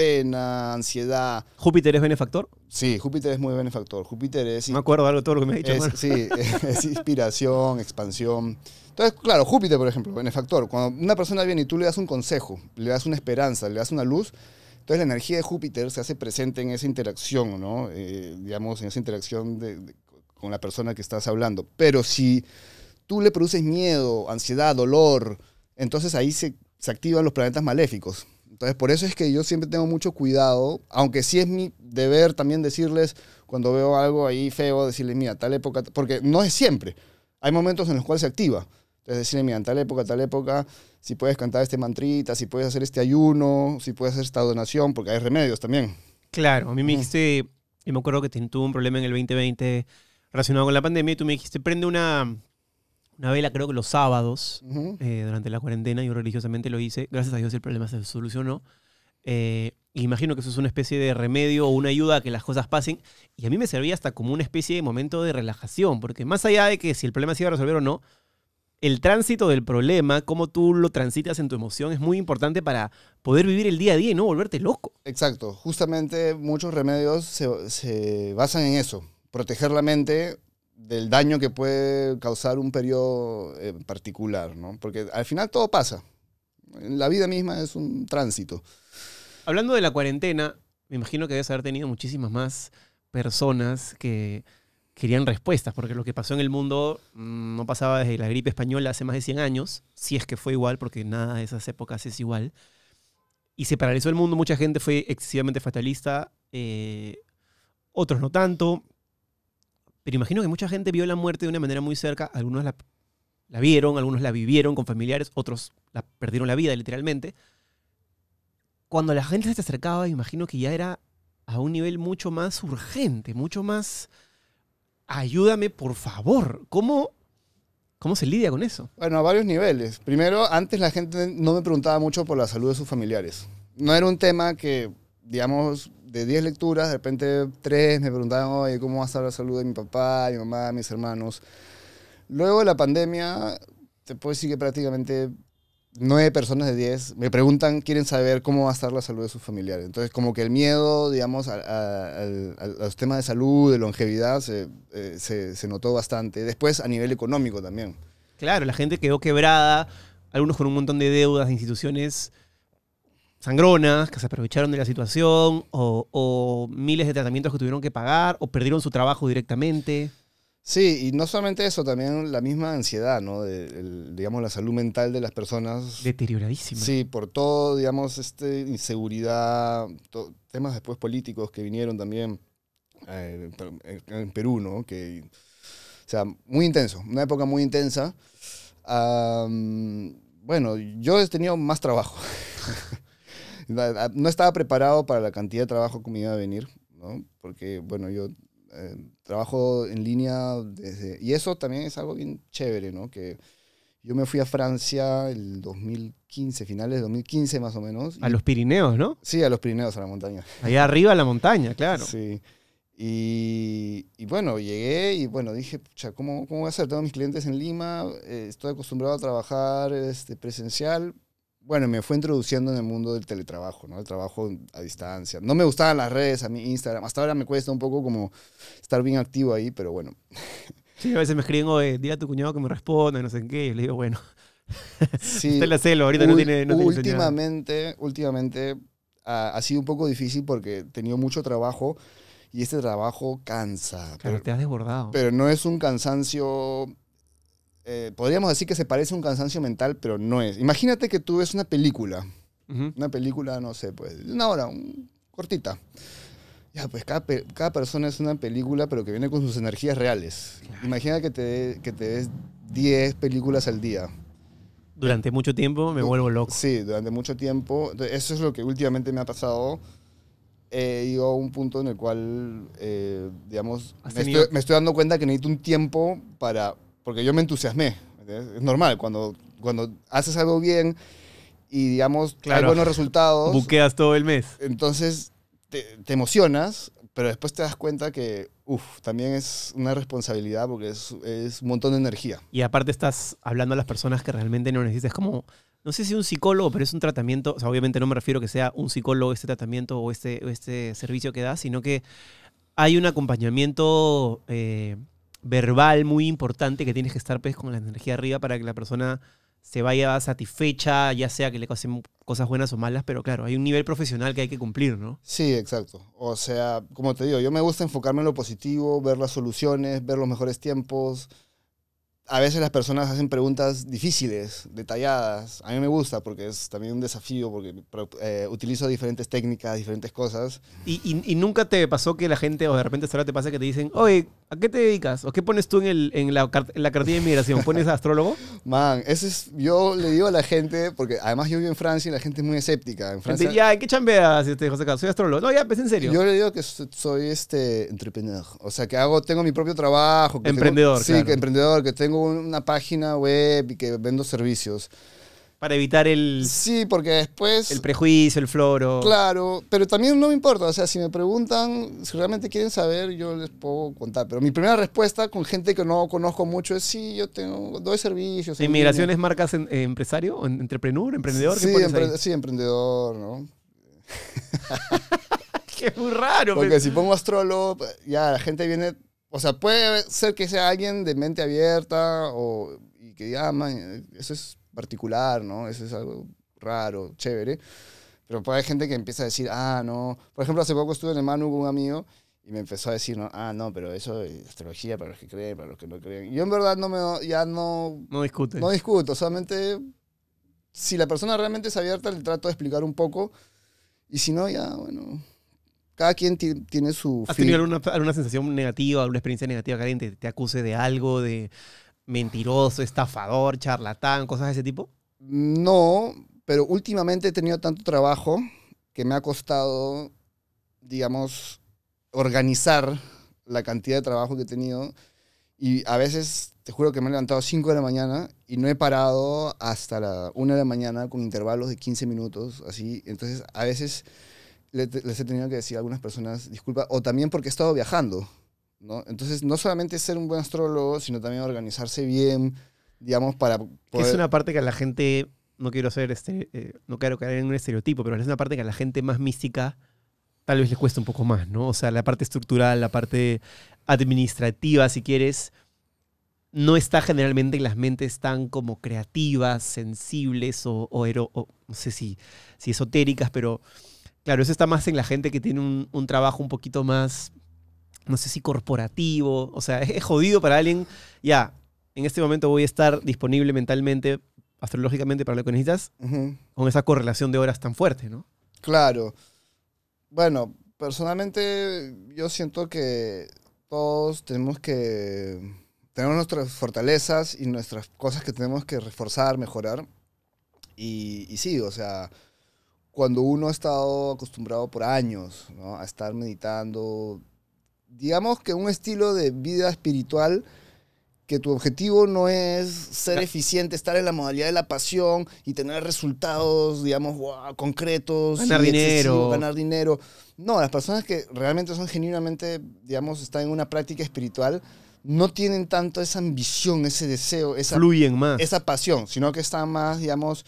pena, ansiedad. ¿Júpiter es benefactor? Sí, Júpiter es muy benefactor. Júpiter es... Me acuerdo de todo lo que me ha dicho. sí, es, inspiración, expansión. Entonces, claro, Júpiter, por ejemplo, benefactor. Cuando una persona viene y tú le das un consejo, le das una esperanza, le das una luz, entonces la energía de Júpiter se hace presente en esa interacción, ¿no? Eh, digamos, en esa interacción con la persona que estás hablando. Pero si tú le produces miedo, ansiedad, dolor, entonces ahí se activan los planetas maléficos. Entonces, por eso es que yo siempre tengo mucho cuidado, aunque sí es mi deber también decirles, cuando veo algo ahí feo, decirles, mira, tal época, porque no es siempre. Hay momentos en los cuales se activa. Entonces, decirle, mira, en tal época, tal época, si puedes cantar este mantrita, si puedes hacer este ayuno, si puedes hacer esta donación, porque hay remedios también. Claro, a mí me dijiste, y me acuerdo que tuve un problema en el 2020 relacionado con la pandemia, y tú me dijiste, prende una una vela creo que los sábados eh, durante la cuarentena. Yo religiosamente lo hice. Gracias a Dios el problema se solucionó. Eh, imagino que eso es una especie de remedio o una ayuda a que las cosas pasen. Y a mí me servía hasta como una especie de momento de relajación, porque más allá de que si el problema se iba a resolver o no, el tránsito del problema, cómo tú lo transitas en tu emoción, es muy importante para poder vivir el día a día y no volverte loco. Exacto, justamente muchos remedios se basan en eso, proteger la mente del daño que puede causar un periodo en eh, particular, ¿no? Porque al final todo pasa. La vida misma es un tránsito. Hablando de la cuarentena, me imagino que debes haber tenido muchísimas más personas que querían respuestas, porque lo que pasó en el mundo mm, no pasaba desde la gripe española hace más de 100 años, si es que fue igual, porque nada de esas épocas es igual. Y se paralizó el mundo, mucha gente fue excesivamente fatalista, eh, otros no tanto, pero imagino que mucha gente vio la muerte de una manera muy cerca. Algunos la, vieron, algunos la vivieron con familiares, otros la perdieron la vida literalmente. Cuando la gente se acercaba, imagino que ya era a un nivel mucho más urgente, mucho más... Ayúdame, por favor. ¿Cómo, ¿Cómo se lidia con eso? Bueno, a varios niveles. Primero, antes la gente no me preguntaba mucho por la salud de sus familiares. No era un tema que, digamos, de 10 lecturas, de repente 3 me preguntaban, oye, ¿cómo va a estar la salud de mi papá, mi mamá, mis hermanos? Luego de la pandemia, después sí que prácticamente 9 personas de 10 me preguntan, quieren saber cómo va a estar la salud de sus familiares. Entonces, como que el miedo, digamos, a, los temas de salud, de longevidad, eh, se, se notó bastante. Después, a nivel económico también. Claro, la gente quedó quebrada, algunos con un montón de deudas de instituciones sangronas que se aprovecharon de la situación o, miles de tratamientos que tuvieron que pagar o perdieron su trabajo directamente. Sí, y no solamente eso, también la misma ansiedad, ¿no? digamos, la salud mental de las personas. Deterioradísima. Sí, por todo, digamos, este, inseguridad, temas después políticos que vinieron también eh, en Perú, ¿no? Que, o sea, muy intenso, una época muy intensa. bueno, yo he tenido más trabajo. Ah, no estaba preparado para la cantidad de trabajo que me iba a venir, ¿no? Porque, bueno, yo eh, trabajo en línea desde... Y eso también es algo bien chévere, ¿no? Que yo me fui a Francia el 2015, finales de 2015 más o menos. A los Pirineos, ¿no? Sí, a los Pirineos, a la montaña. Allá arriba a la montaña, claro. Sí. Y, bueno, llegué y bueno, dije, pucha, ¿cómo, ¿cómo voy a hacer? Tengo mis clientes en Lima, eh, estoy acostumbrado a trabajar este, presencial, bueno, me fue introduciendo en el mundo del teletrabajo, ¿no? El trabajo a distancia. No me gustaban las redes, a mí Instagram. Hasta ahora me cuesta un poco como estar bien activo ahí, pero bueno. Sí, a veces me escriben, o dile a tu cuñado que me responda, no sé en qué. Y le digo, bueno, sí. la celo, ahorita no tiene, Últimamente, últimamente ha, sido un poco difícil porque he tenido mucho trabajo y este trabajo cansa. pero, te has desbordado. Pero no es un cansancio eh, podríamos decir que se parece a un cansancio mental, pero no es. Imagínate que tú ves una película, una película, no sé, pues, una hora, un, cortita. Ya, pues cada, persona es una película, pero que viene con sus energías reales. Imagina que te, que te des 10 películas al día. Durante mucho tiempo me vuelvo loco. Sí, durante mucho tiempo. Eso es lo que últimamente me ha pasado. He ido a un punto en el cual, eh, digamos, me estoy, me estoy dando cuenta que necesito un tiempo para porque yo me entusiasmé. Es normal, cuando, cuando haces algo bien y, digamos, claro. buenos resultados. Buqueas todo el mes. Entonces, te, emocionas, pero después te das cuenta que, uff, también es una responsabilidad porque es, es, un montón de energía. Y aparte estás hablando a las personas que realmente no necesitas. como, no sé si un psicólogo, pero es un tratamiento, o sea, obviamente no me refiero a que sea un psicólogo este tratamiento o este, este servicio que das, sino que hay un acompañamiento... Eh, verbal muy importante que tienes que estar pues, con la energía arriba para que la persona se vaya satisfecha, ya sea que le pasen cosas buenas o malas, pero claro, hay un nivel profesional que hay que cumplir, ¿no? Sí, exacto. O sea, como te digo, yo me gusta enfocarme en lo positivo, ver las soluciones, ver los mejores tiempos, a veces las personas hacen preguntas difíciles, detalladas. A mí me gusta porque es también un desafío, porque eh, utilizo diferentes técnicas, diferentes cosas. ¿Y, ¿Y, nunca te pasó que la gente, o de repente ahora te pasa que te dicen, oye, ¿a qué te dedicas? ¿O qué pones tú en, el, en, la, en la cartilla de inmigración? ¿Pones a astrólogo? Man, ese es, yo le digo a la gente, porque además yo vivo en Francia y la gente es muy escéptica. En Francia, ya, ¿en qué chambeas, este, José Carlos? Soy astrólogo. No, ya, pues en serio. Yo le digo que soy este entrepreneur, o sea, que hago, tengo mi propio trabajo. emprendedor. Sí, que emprendedor, que tengo una página web y que vendo servicios. Para evitar el. Sí, porque después. El prejuicio, el floro. Claro, pero también no me importa. O sea, si me preguntan, si realmente quieren saber, yo les puedo contar. Pero mi primera respuesta con gente que no conozco mucho es: sí, yo tengo, doy servicios. ¿Inmigración es marcas eh, empresario? ¿Entrepreneur? ¿Emprendedor? Sí, emprendedor, ¿no? ¡Qué muy raro. Porque si pongo astrólogo, pues, ya la gente viene o sea, puede ser que sea alguien de mente abierta o, y que diga, ah, eso es particular, ¿no? Eso es algo raro, chévere. Pero puede haber gente que empieza a decir, ah, no. Por ejemplo, hace poco estuve en el Manu con un amigo y me empezó a decir, ah, no, pero eso es astrología para los que creen, para los que no creen. Yo en verdad no me, ya no... No discute. No discuto, solamente si la persona realmente es abierta, le trato de explicar un poco. Y si no, ya, bueno, cada quien tiene su... ¿Has tenido alguna, sensación negativa, alguna experiencia negativa que alguien te, te, acuse de algo, de mentiroso, estafador, charlatán, cosas de ese tipo? No, pero últimamente he tenido tanto trabajo que me ha costado, digamos, organizar la cantidad de trabajo que he tenido. Y a veces, te juro que me he levantado a 5 de la mañana y no he parado hasta la 1 de la mañana con intervalos de 15 minutos, así. Entonces, a veces les he tenido que decir a algunas personas, disculpa, o también porque he estado viajando, ¿no? Entonces, no solamente ser un buen astrólogo, sino también organizarse bien, digamos, para poder... Es una parte que a la gente, no quiero ser, este, eh, no quiero caer en un estereotipo, pero es una parte que a la gente más mística tal vez les cuesta un poco más, ¿no? O sea, la parte estructural, la parte administrativa, si quieres, no está generalmente en las mentes tan como creativas, sensibles o, o no sé si, si esotéricas, pero Claro, eso está más en la gente que tiene un, trabajo un poquito más, no sé si corporativo, o sea, es jodido para alguien, ya, en este momento voy a estar disponible mentalmente, astrológicamente para lo que necesitas, con esa correlación de horas tan fuerte, ¿no? Claro. Bueno, personalmente yo siento que todos tenemos que tener nuestras fortalezas y nuestras cosas que tenemos que reforzar, mejorar. Y, y sí, o sea, cuando uno ha estado acostumbrado por años a estar meditando, digamos que un estilo de vida espiritual que tu objetivo no es ser eficiente, estar en la modalidad de la pasión y tener resultados, digamos, concretos. Ganar dinero. Ganar dinero. No, las personas que realmente son genuinamente, digamos, están en una práctica espiritual, no tienen tanto esa ambición, ese deseo, esa, Fluyen más. esa pasión, sino que están más, digamos,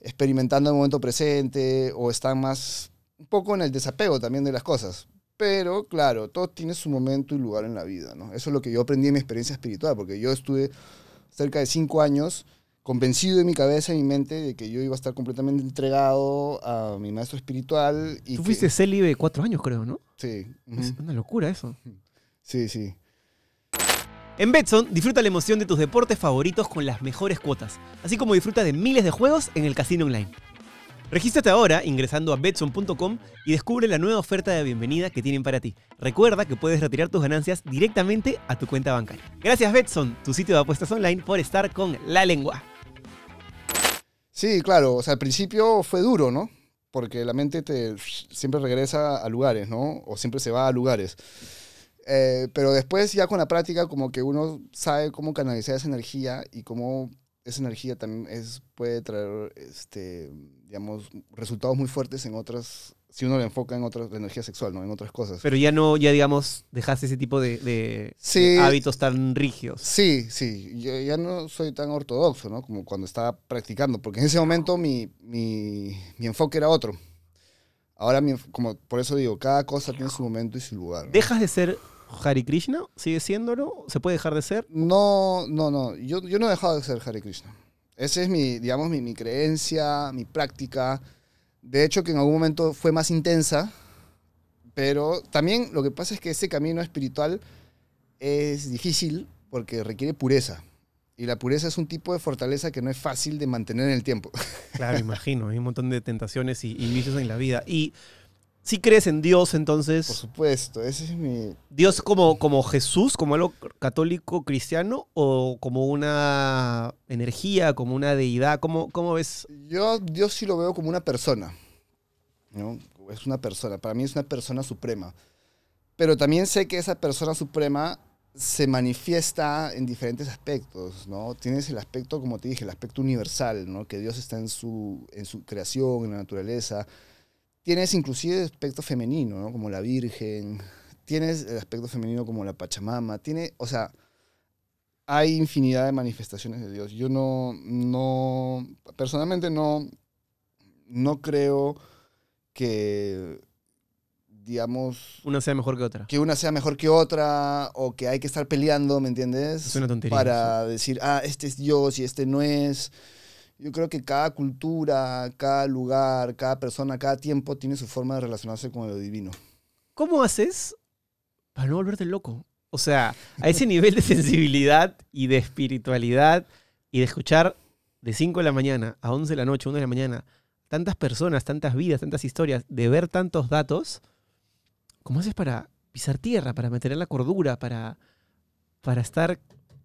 experimentando el momento presente o están más un poco en el desapego también de las cosas. Pero claro, todo tiene su momento y lugar en la vida, ¿no? Eso es lo que yo aprendí en mi experiencia espiritual, porque yo estuve cerca de cinco años convencido en mi cabeza, y mi mente, de que yo iba a estar completamente entregado a mi maestro espiritual. Y Tú fuiste célibe cuatro años, creo, ¿no? Sí. Es una locura eso. Sí, sí. En Betson disfruta la emoción de tus deportes favoritos con las mejores cuotas, así como disfruta de miles de juegos en el casino online. Regístrate ahora ingresando a betson.com y descubre la nueva oferta de bienvenida que tienen para ti. Recuerda que puedes retirar tus ganancias directamente a tu cuenta bancaria. Gracias Betson, tu sitio de apuestas online, por estar con la lengua. Sí, claro, o sea, al principio fue duro, ¿no? Porque la mente te siempre regresa a lugares, ¿no? O siempre se va a lugares. Eh, pero después ya con la práctica como que uno sabe cómo canalizar esa energía y cómo esa energía también es, puede traer, este, digamos, resultados muy fuertes en otras, si uno le enfoca en otras, energía sexual, ¿no? En otras cosas. Pero ya no, ya digamos, dejaste ese tipo de, hábitos tan rígidos. Sí, sí. Yo ya no soy tan ortodoxo, ¿no? Como cuando estaba practicando, porque en ese momento mi, enfoque era otro. Ahora, como por eso digo, cada cosa tiene su momento y su lugar. Dejas de ser Hare Krishna? ¿Sigue siéndolo? ¿Se puede dejar de ser? No, no, no. Yo, yo no he dejado de ser Hare Krishna. Esa es mi, digamos, mi, creencia, mi práctica. De hecho, que en algún momento fue más intensa, pero también lo que pasa es que ese camino espiritual es difícil porque requiere pureza. Y la pureza es un tipo de fortaleza que no es fácil de mantener en el tiempo. Claro, imagino. Hay un montón de tentaciones y, y vicios en la vida. Y ¿Sí crees en Dios entonces? Por supuesto, ese es mi... ¿Dios como, como Jesús, como algo católico cristiano o como una energía, como una deidad? ¿Cómo, cómo ves? Yo Dios sí lo veo como una persona, ¿no? Es una persona, para mí es una persona suprema. Pero también sé que esa persona suprema se manifiesta en diferentes aspectos, ¿no? Tienes el aspecto, como te dije, el aspecto universal, ¿no? Que Dios está en su, en su creación, en la naturaleza, Tienes inclusive aspecto femenino, ¿no? Como la Virgen, tienes el aspecto femenino como la Pachamama, tiene, o sea, hay infinidad de manifestaciones de Dios. Yo no, no, personalmente no, no creo que, digamos... Una sea mejor que otra. Que una sea mejor que otra o que hay que estar peleando, ¿me entiendes? Es una tontería. Para decir, ah, este es Dios y este no es. Yo creo que cada cultura, cada lugar, cada persona, cada tiempo tiene su forma de relacionarse con lo divino. ¿Cómo haces para no volverte loco? O sea, a ese nivel de sensibilidad y de espiritualidad y de escuchar de 5 de la mañana a 11 de la noche, 1 de la mañana, tantas personas, tantas vidas, tantas historias, de ver tantos datos, ¿cómo haces para pisar tierra, para mantener la cordura, para, para estar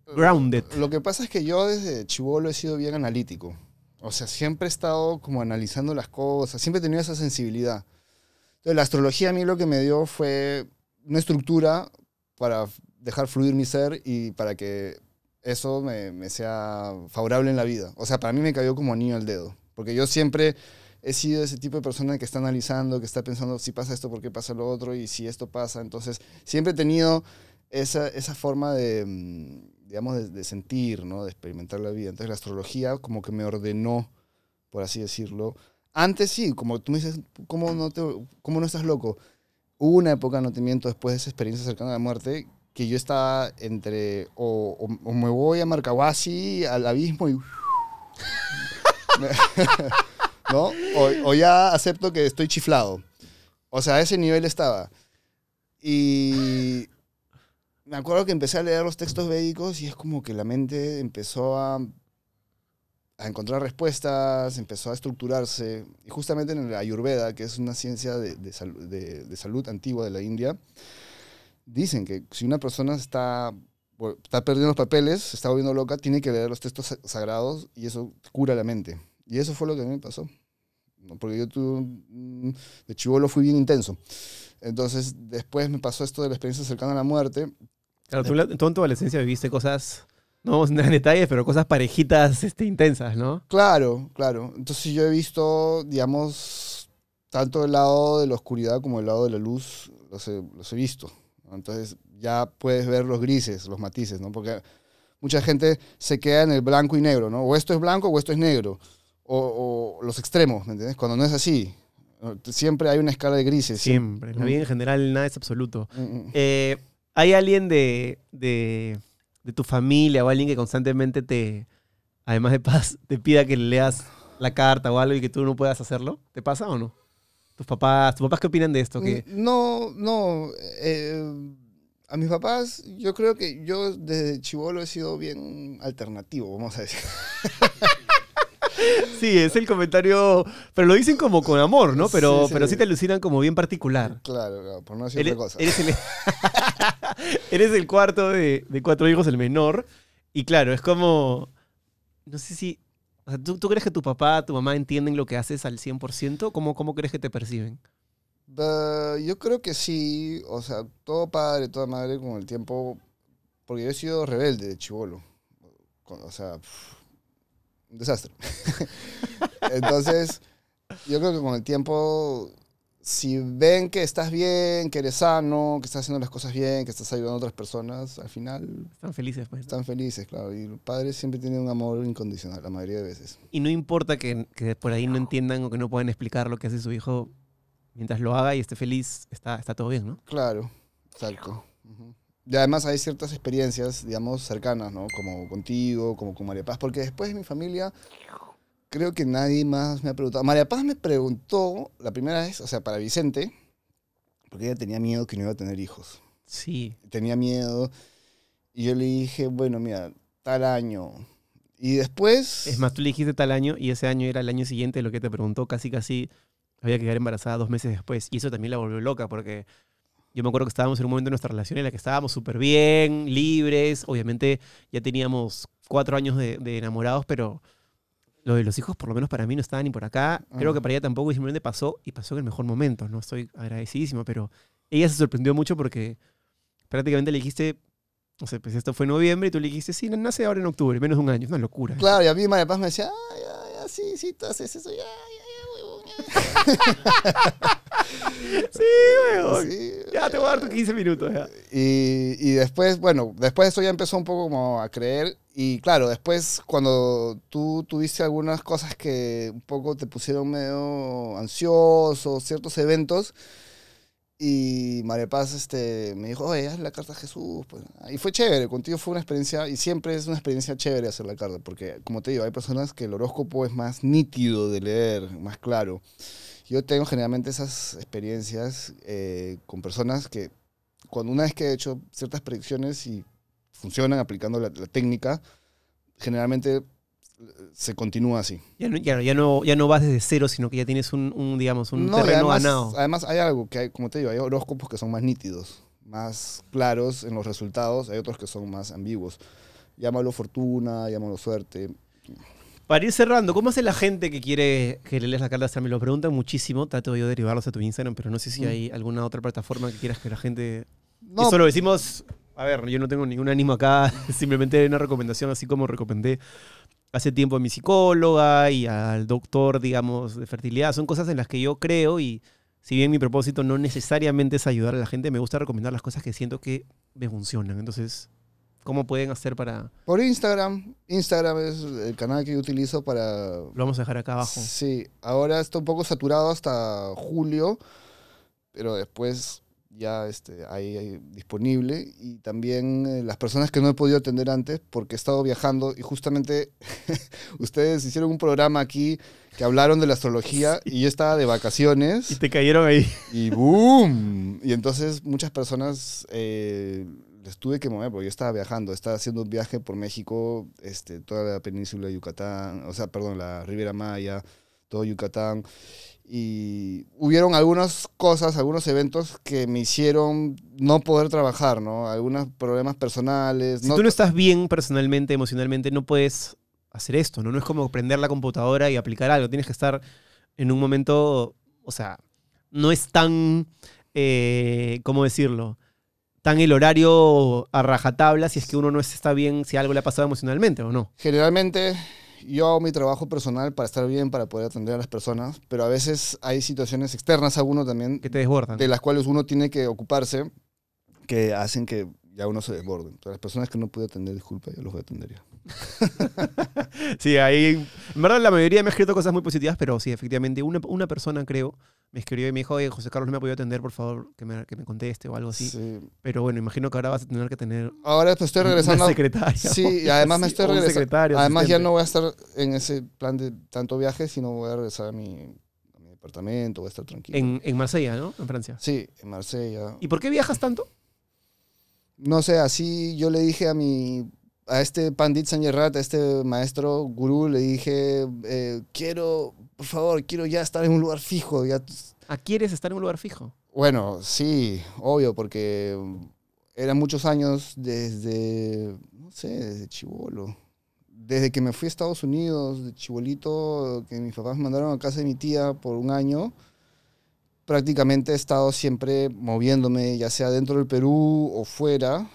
grounded. Lo que pasa es que yo desde chivolo he sido bien analítico. O sea, siempre he estado como analizando las cosas, siempre he tenido esa sensibilidad. Entonces, la astrología a mí lo que me dio fue una estructura para dejar fluir mi ser y para que eso me, sea favorable en la vida. O sea, para mí me cayó como anillo al dedo, porque yo siempre he sido ese tipo de persona que está analizando, que está pensando si pasa esto, por qué pasa lo otro, y si esto pasa. Entonces, siempre he tenido esa, esa forma de mm, digamos, de, sentir, ¿no? de experimentar la vida. Entonces la astrología como que me ordenó, por así decirlo. Antes sí, como tú me dices, ¿cómo no, te, cómo no estás loco? Hubo una época, no te miento, después de esa experiencia cercana a la muerte, que yo estaba entre o, me voy a Marcahuasi, al abismo y... ¿No? O, o, ya acepto que estoy chiflado. O sea, a ese nivel estaba. Y me acuerdo que empecé a leer los textos védicos y es como que la mente empezó a, a encontrar respuestas, empezó a estructurarse. Y justamente en la Ayurveda, que es una ciencia de, de, de, salud antigua de la India, dicen que si una persona está, está perdiendo los papeles, se está volviendo loca, tiene que leer los textos sagrados y eso cura la mente. Y eso fue lo que a mí me pasó. Porque yo tuve, de chivolo fui bien intenso. Entonces, después me pasó esto de la experiencia cercana a la muerte, Claro, tú, en tu adolescencia viviste cosas, no vamos a entrar en detalles, pero cosas parejitas este, intensas, ¿no? Claro, claro. Entonces yo he visto, digamos, tanto el lado de la oscuridad como el lado de la luz, los he, visto. Entonces ya puedes ver los grises, los matices, ¿no? Porque mucha gente se queda en el blanco y negro, ¿no? O esto es blanco o esto es negro. O, los extremos, ¿me entiendes? Cuando no es así. Siempre hay una escala de grises. Siempre. en general nada es absoluto. Mm, mm. Eh, ¿Hay alguien de, tu familia o alguien que constantemente te, además de paz, te pida que leas la carta o algo y que tú no puedas hacerlo? ¿Te pasa o no? ¿Tus papás, ¿tus papás qué opinan de esto? No, no. Eh, a mis papás, yo creo que yo desde chivolo he sido bien alternativo, vamos a decir. Sí, es el comentario. Pero lo dicen como con amor, ¿no? Pero sí, pero sí te alucinan como bien particular. Claro, claro por no decir otra cosa. Eres el, cuarto de, cuatro hijos, el menor. Y claro, es como. No sé si. ¿tú, crees que tu papá, tu mamá entienden lo que haces al 100%? ¿Cómo, cómo crees que te perciben? yo creo que sí. O sea, todo padre, toda madre con el tiempo. Porque yo he sido rebelde de chivolo. O sea un desastre. Entonces, yo creo que con el tiempo, si ven que estás bien, que eres sano, que estás haciendo las cosas bien, que estás ayudando a otras personas, al final... Están felices, pues. Están felices, claro. Y los padres siempre tienen un amor incondicional, la mayoría de veces. Y no importa que, por ahí no entiendan o que no puedan explicar lo que hace su hijo, mientras lo haga y esté feliz, está, está todo bien, ¿no? Claro, exacto. Y además hay ciertas experiencias, digamos, cercanas, ¿no? Como contigo, como con María Paz, porque después de mi familia, creo que nadie más me ha preguntado. María Paz me preguntó la primera vez, o sea, para Vicente, porque ella tenía miedo que no iba a tener hijos. Sí. Tenía miedo. Y yo le dije, bueno, mira, tal año. Y después... Es más, tú le dijiste tal año y ese año era el año siguiente lo que te preguntó, casi casi había que quedar embarazada dos meses después. Y eso también la volvió loca porque yo me acuerdo que estábamos en un momento de nuestra relación en la que estábamos súper bien, libres. Obviamente ya teníamos cuatro años de, enamorados, pero lo de los hijos, por lo menos para mí, no estaban ni por acá. Creo que mm. para ella tampoco y simplemente pasó y pasó en el mejor momento. No estoy agradecidísimo, pero ella se sorprendió mucho porque prácticamente le dijiste, no sé, pues esto fue en noviembre y tú le dijiste, sí, nace ahora en octubre, menos de un año. Es una locura. Claro, y a mí, Paz me decía, ay, ay, sí, sí, tú haces eso, ay, ya sí, weón. Ya te voy a dar 15 minutos. Y, y, después, bueno, después eso ya empezó un poco como a creer. Y claro, después cuando tú tuviste algunas cosas que un poco te pusieron medio ansioso, ciertos eventos y María Paz este, me dijo, oye, haz la carta a Jesús. Pues. Y fue chévere, contigo fue una experiencia, y siempre es una experiencia chévere hacer la carta, porque como te digo, hay personas que el horóscopo es más nítido de leer, más claro. Yo tengo generalmente esas experiencias eh, con personas que cuando una vez que he hecho ciertas predicciones y funcionan aplicando la técnica, generalmente se continúa así. Ya no, ya, no, ya, no, vas desde cero, sino que ya tienes un, digamos, un terreno ganado. Además hay algo que hay, como te digo, hay horóscopos que son más nítidos, más claros en los resultados, hay otros que son más ambiguos. Llámalo fortuna, llámalo suerte. Para ir cerrando, ¿cómo hace la gente que quiere que le la carta cartas? Me lo preguntan muchísimo, trato yo de derivarlos a tu Instagram, pero no sé si mm. hay alguna otra plataforma que quieras que la gente... No. solo decimos... A ver, yo no tengo ningún ánimo acá, simplemente una recomendación, así como recomendé hace tiempo a mi psicóloga y al doctor, digamos, de fertilidad. Son cosas en las que yo creo y si bien mi propósito no necesariamente es ayudar a la gente, me gusta recomendar las cosas que siento que me funcionan. Entonces, ¿cómo pueden hacer para...? Por Instagram. Instagram es el canal que yo utilizo para... Lo vamos a dejar acá abajo. Sí, ahora está un poco saturado hasta julio, pero después ya este, ahí, disponible. Y también eh, las personas que no he podido atender antes porque he estado viajando y justamente ustedes hicieron un programa aquí que hablaron de la astrología y yo estaba de vacaciones. Y te cayeron ahí. Y boom. Y entonces muchas personas... Eh, les tuve que mover porque yo estaba viajando, estaba haciendo un viaje por México, este, toda la península de Yucatán, o sea, perdón, la Ribera Maya, todo Yucatán y hubieron algunas cosas, algunos eventos que me hicieron no poder trabajar, ¿no? Algunos problemas personales. Si tú no estás bien personalmente, emocionalmente, no puedes hacer esto, ¿no? No es como prender la computadora y aplicar algo. Tienes que estar en un momento, o sea, no es tan, eh, ¿cómo decirlo? Tan el horario a rajatabla si es que uno no está bien, si algo le ha pasado emocionalmente o no. Generalmente yo hago mi trabajo personal para estar bien, para poder atender a las personas, pero a veces hay situaciones externas a uno también. Que te desbordan. De las cuales uno tiene que ocuparse, que hacen que ya uno se desborda. Entonces, las personas que no pude atender, disculpa, yo los voy a atender sí, ahí. En verdad, la mayoría me ha escrito cosas muy positivas, pero sí, efectivamente, una, persona creo me escribió y me dijo, oye, José Carlos, no me ha podido atender, por favor, que me, conteste o algo así. Pero bueno, imagino que ahora vas a tener que tener. Ahora estoy regresando. secretaria. Sí, y además me estoy regresando. Además, ya no voy a estar en ese plan de tanto viaje, sino voy a regresar a mi departamento, voy a estar tranquilo. En, en, Marsella, ¿no? En Francia. Sí, en Marsella. ¿Y por qué viajas tanto? no sé, así yo le dije a mi a este Pandit Sanjerrat, a este maestro gurú, le dije, eh, quiero, por favor, quiero ya estar en un lugar fijo. Ya. ¿A quieres estar en un lugar fijo? Bueno, sí, obvio, porque eran muchos años desde, no sé, desde chivolo. Desde que me fui a Estados Unidos, de chibolito, que mis papás me mandaron a casa de mi tía por un año, prácticamente he estado siempre moviéndome, ya sea dentro del Perú o fuera.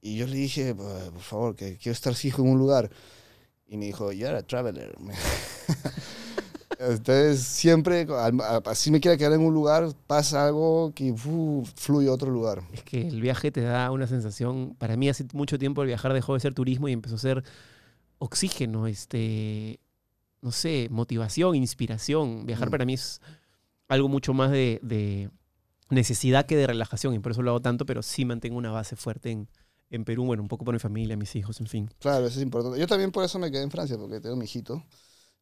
Y yo le dije, pues, por favor, que quiero estar fijo en un lugar. Y me dijo, you're a traveler. Entonces, siempre, así me quiera quedar en un lugar, pasa algo que fluye a otro lugar. Es que el viaje te da una sensación. Para mí, hace mucho tiempo el viajar dejó de ser turismo y empezó a ser oxígeno, este, no sé, motivación, inspiración. Viajar mm. para mí es algo mucho más de, necesidad que de relajación, y por eso lo hago tanto, pero sí mantengo una base fuerte en, Perú, bueno, un poco por mi familia, mis hijos, en fin. Claro, eso es importante. Yo también por eso me quedé en Francia, porque tengo mi hijito.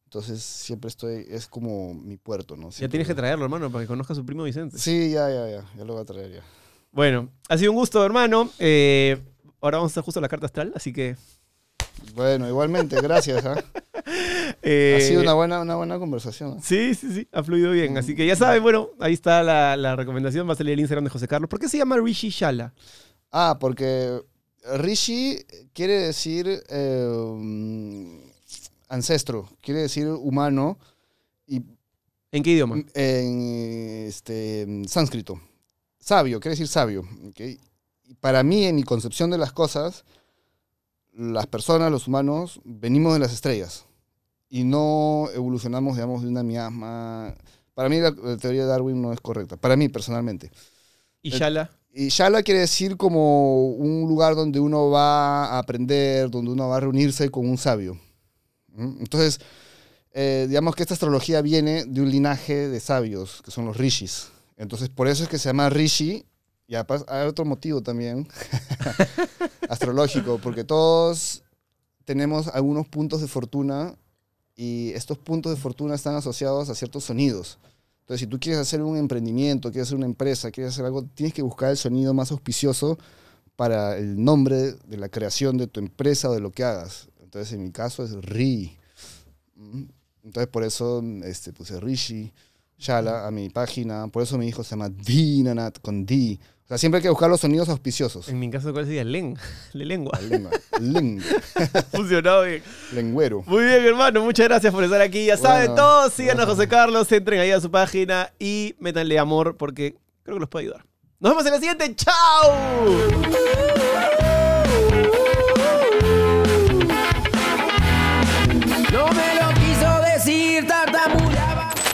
Entonces siempre estoy, es como mi puerto, ¿no? ya tienes que traerlo, hermano, para que conozca a su primo Vicente. Sí, ya, ya, ya, ya lo voy a traer ya. Bueno, ha sido un gusto, hermano. Eh, ahora vamos a estar justo a la carta astral, así que... Bueno, igualmente, gracias. ¿eh? Eh, ha sido una buena, una buena conversación. ¿eh? Sí, sí, sí, ha fluido bien. Mm. Así que ya saben, bueno, ahí está la, recomendación. Va a salir el Instagram de José Carlos. ¿Por qué se llama Rishi Shala? Ah, porque Rishi quiere decir eh, ancestro, quiere decir humano. Y, ¿En qué idioma? Mm, en este, sánscrito. Sabio, quiere decir sabio. Para mí, en mi concepción de las cosas, las personas, los humanos, venimos de las estrellas y no evolucionamos, digamos, de una miasma. Para mí la, teoría de Darwin no es correcta, para mí personalmente. ¿Y Shala? Y Shala quiere decir como un lugar donde uno va a aprender, donde uno va a reunirse con un sabio. ¿Mm? Entonces, eh, digamos que esta astrología viene de un linaje de sabios, que son los rishis. Entonces, por eso es que se llama rishi, y hay otro motivo también, astrológico, porque todos tenemos algunos puntos de fortuna y estos puntos de fortuna están asociados a ciertos sonidos. Entonces, si tú quieres hacer un emprendimiento, quieres hacer una empresa, quieres hacer algo, tienes que buscar el sonido más auspicioso para el nombre de la creación de tu empresa o de lo que hagas. Entonces, en mi caso es Ri. Mm. Entonces, por eso este, puse Rishi, Shala a mi página. Por eso mi hijo se llama Dinanat con D siempre hay que buscar los sonidos auspiciosos. En mi caso, ¿cuál sería? leng De lengua. lengua. Lengua. Funcionado bien. Lengüero. Muy bien, hermano. Muchas gracias por estar aquí. Ya saben todos, síganos a José Carlos, entren ahí a su página y métanle amor porque creo que los puede ayudar. Nos vemos en la siguiente. ¡Chao!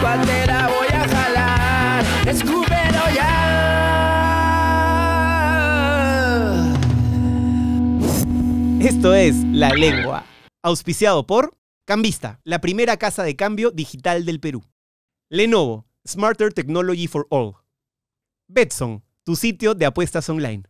voy ya. Esto es La Lengua, auspiciado por Cambista, la primera casa de cambio digital del Perú. Lenovo, Smarter Technology for All. Betson, tu sitio de apuestas online.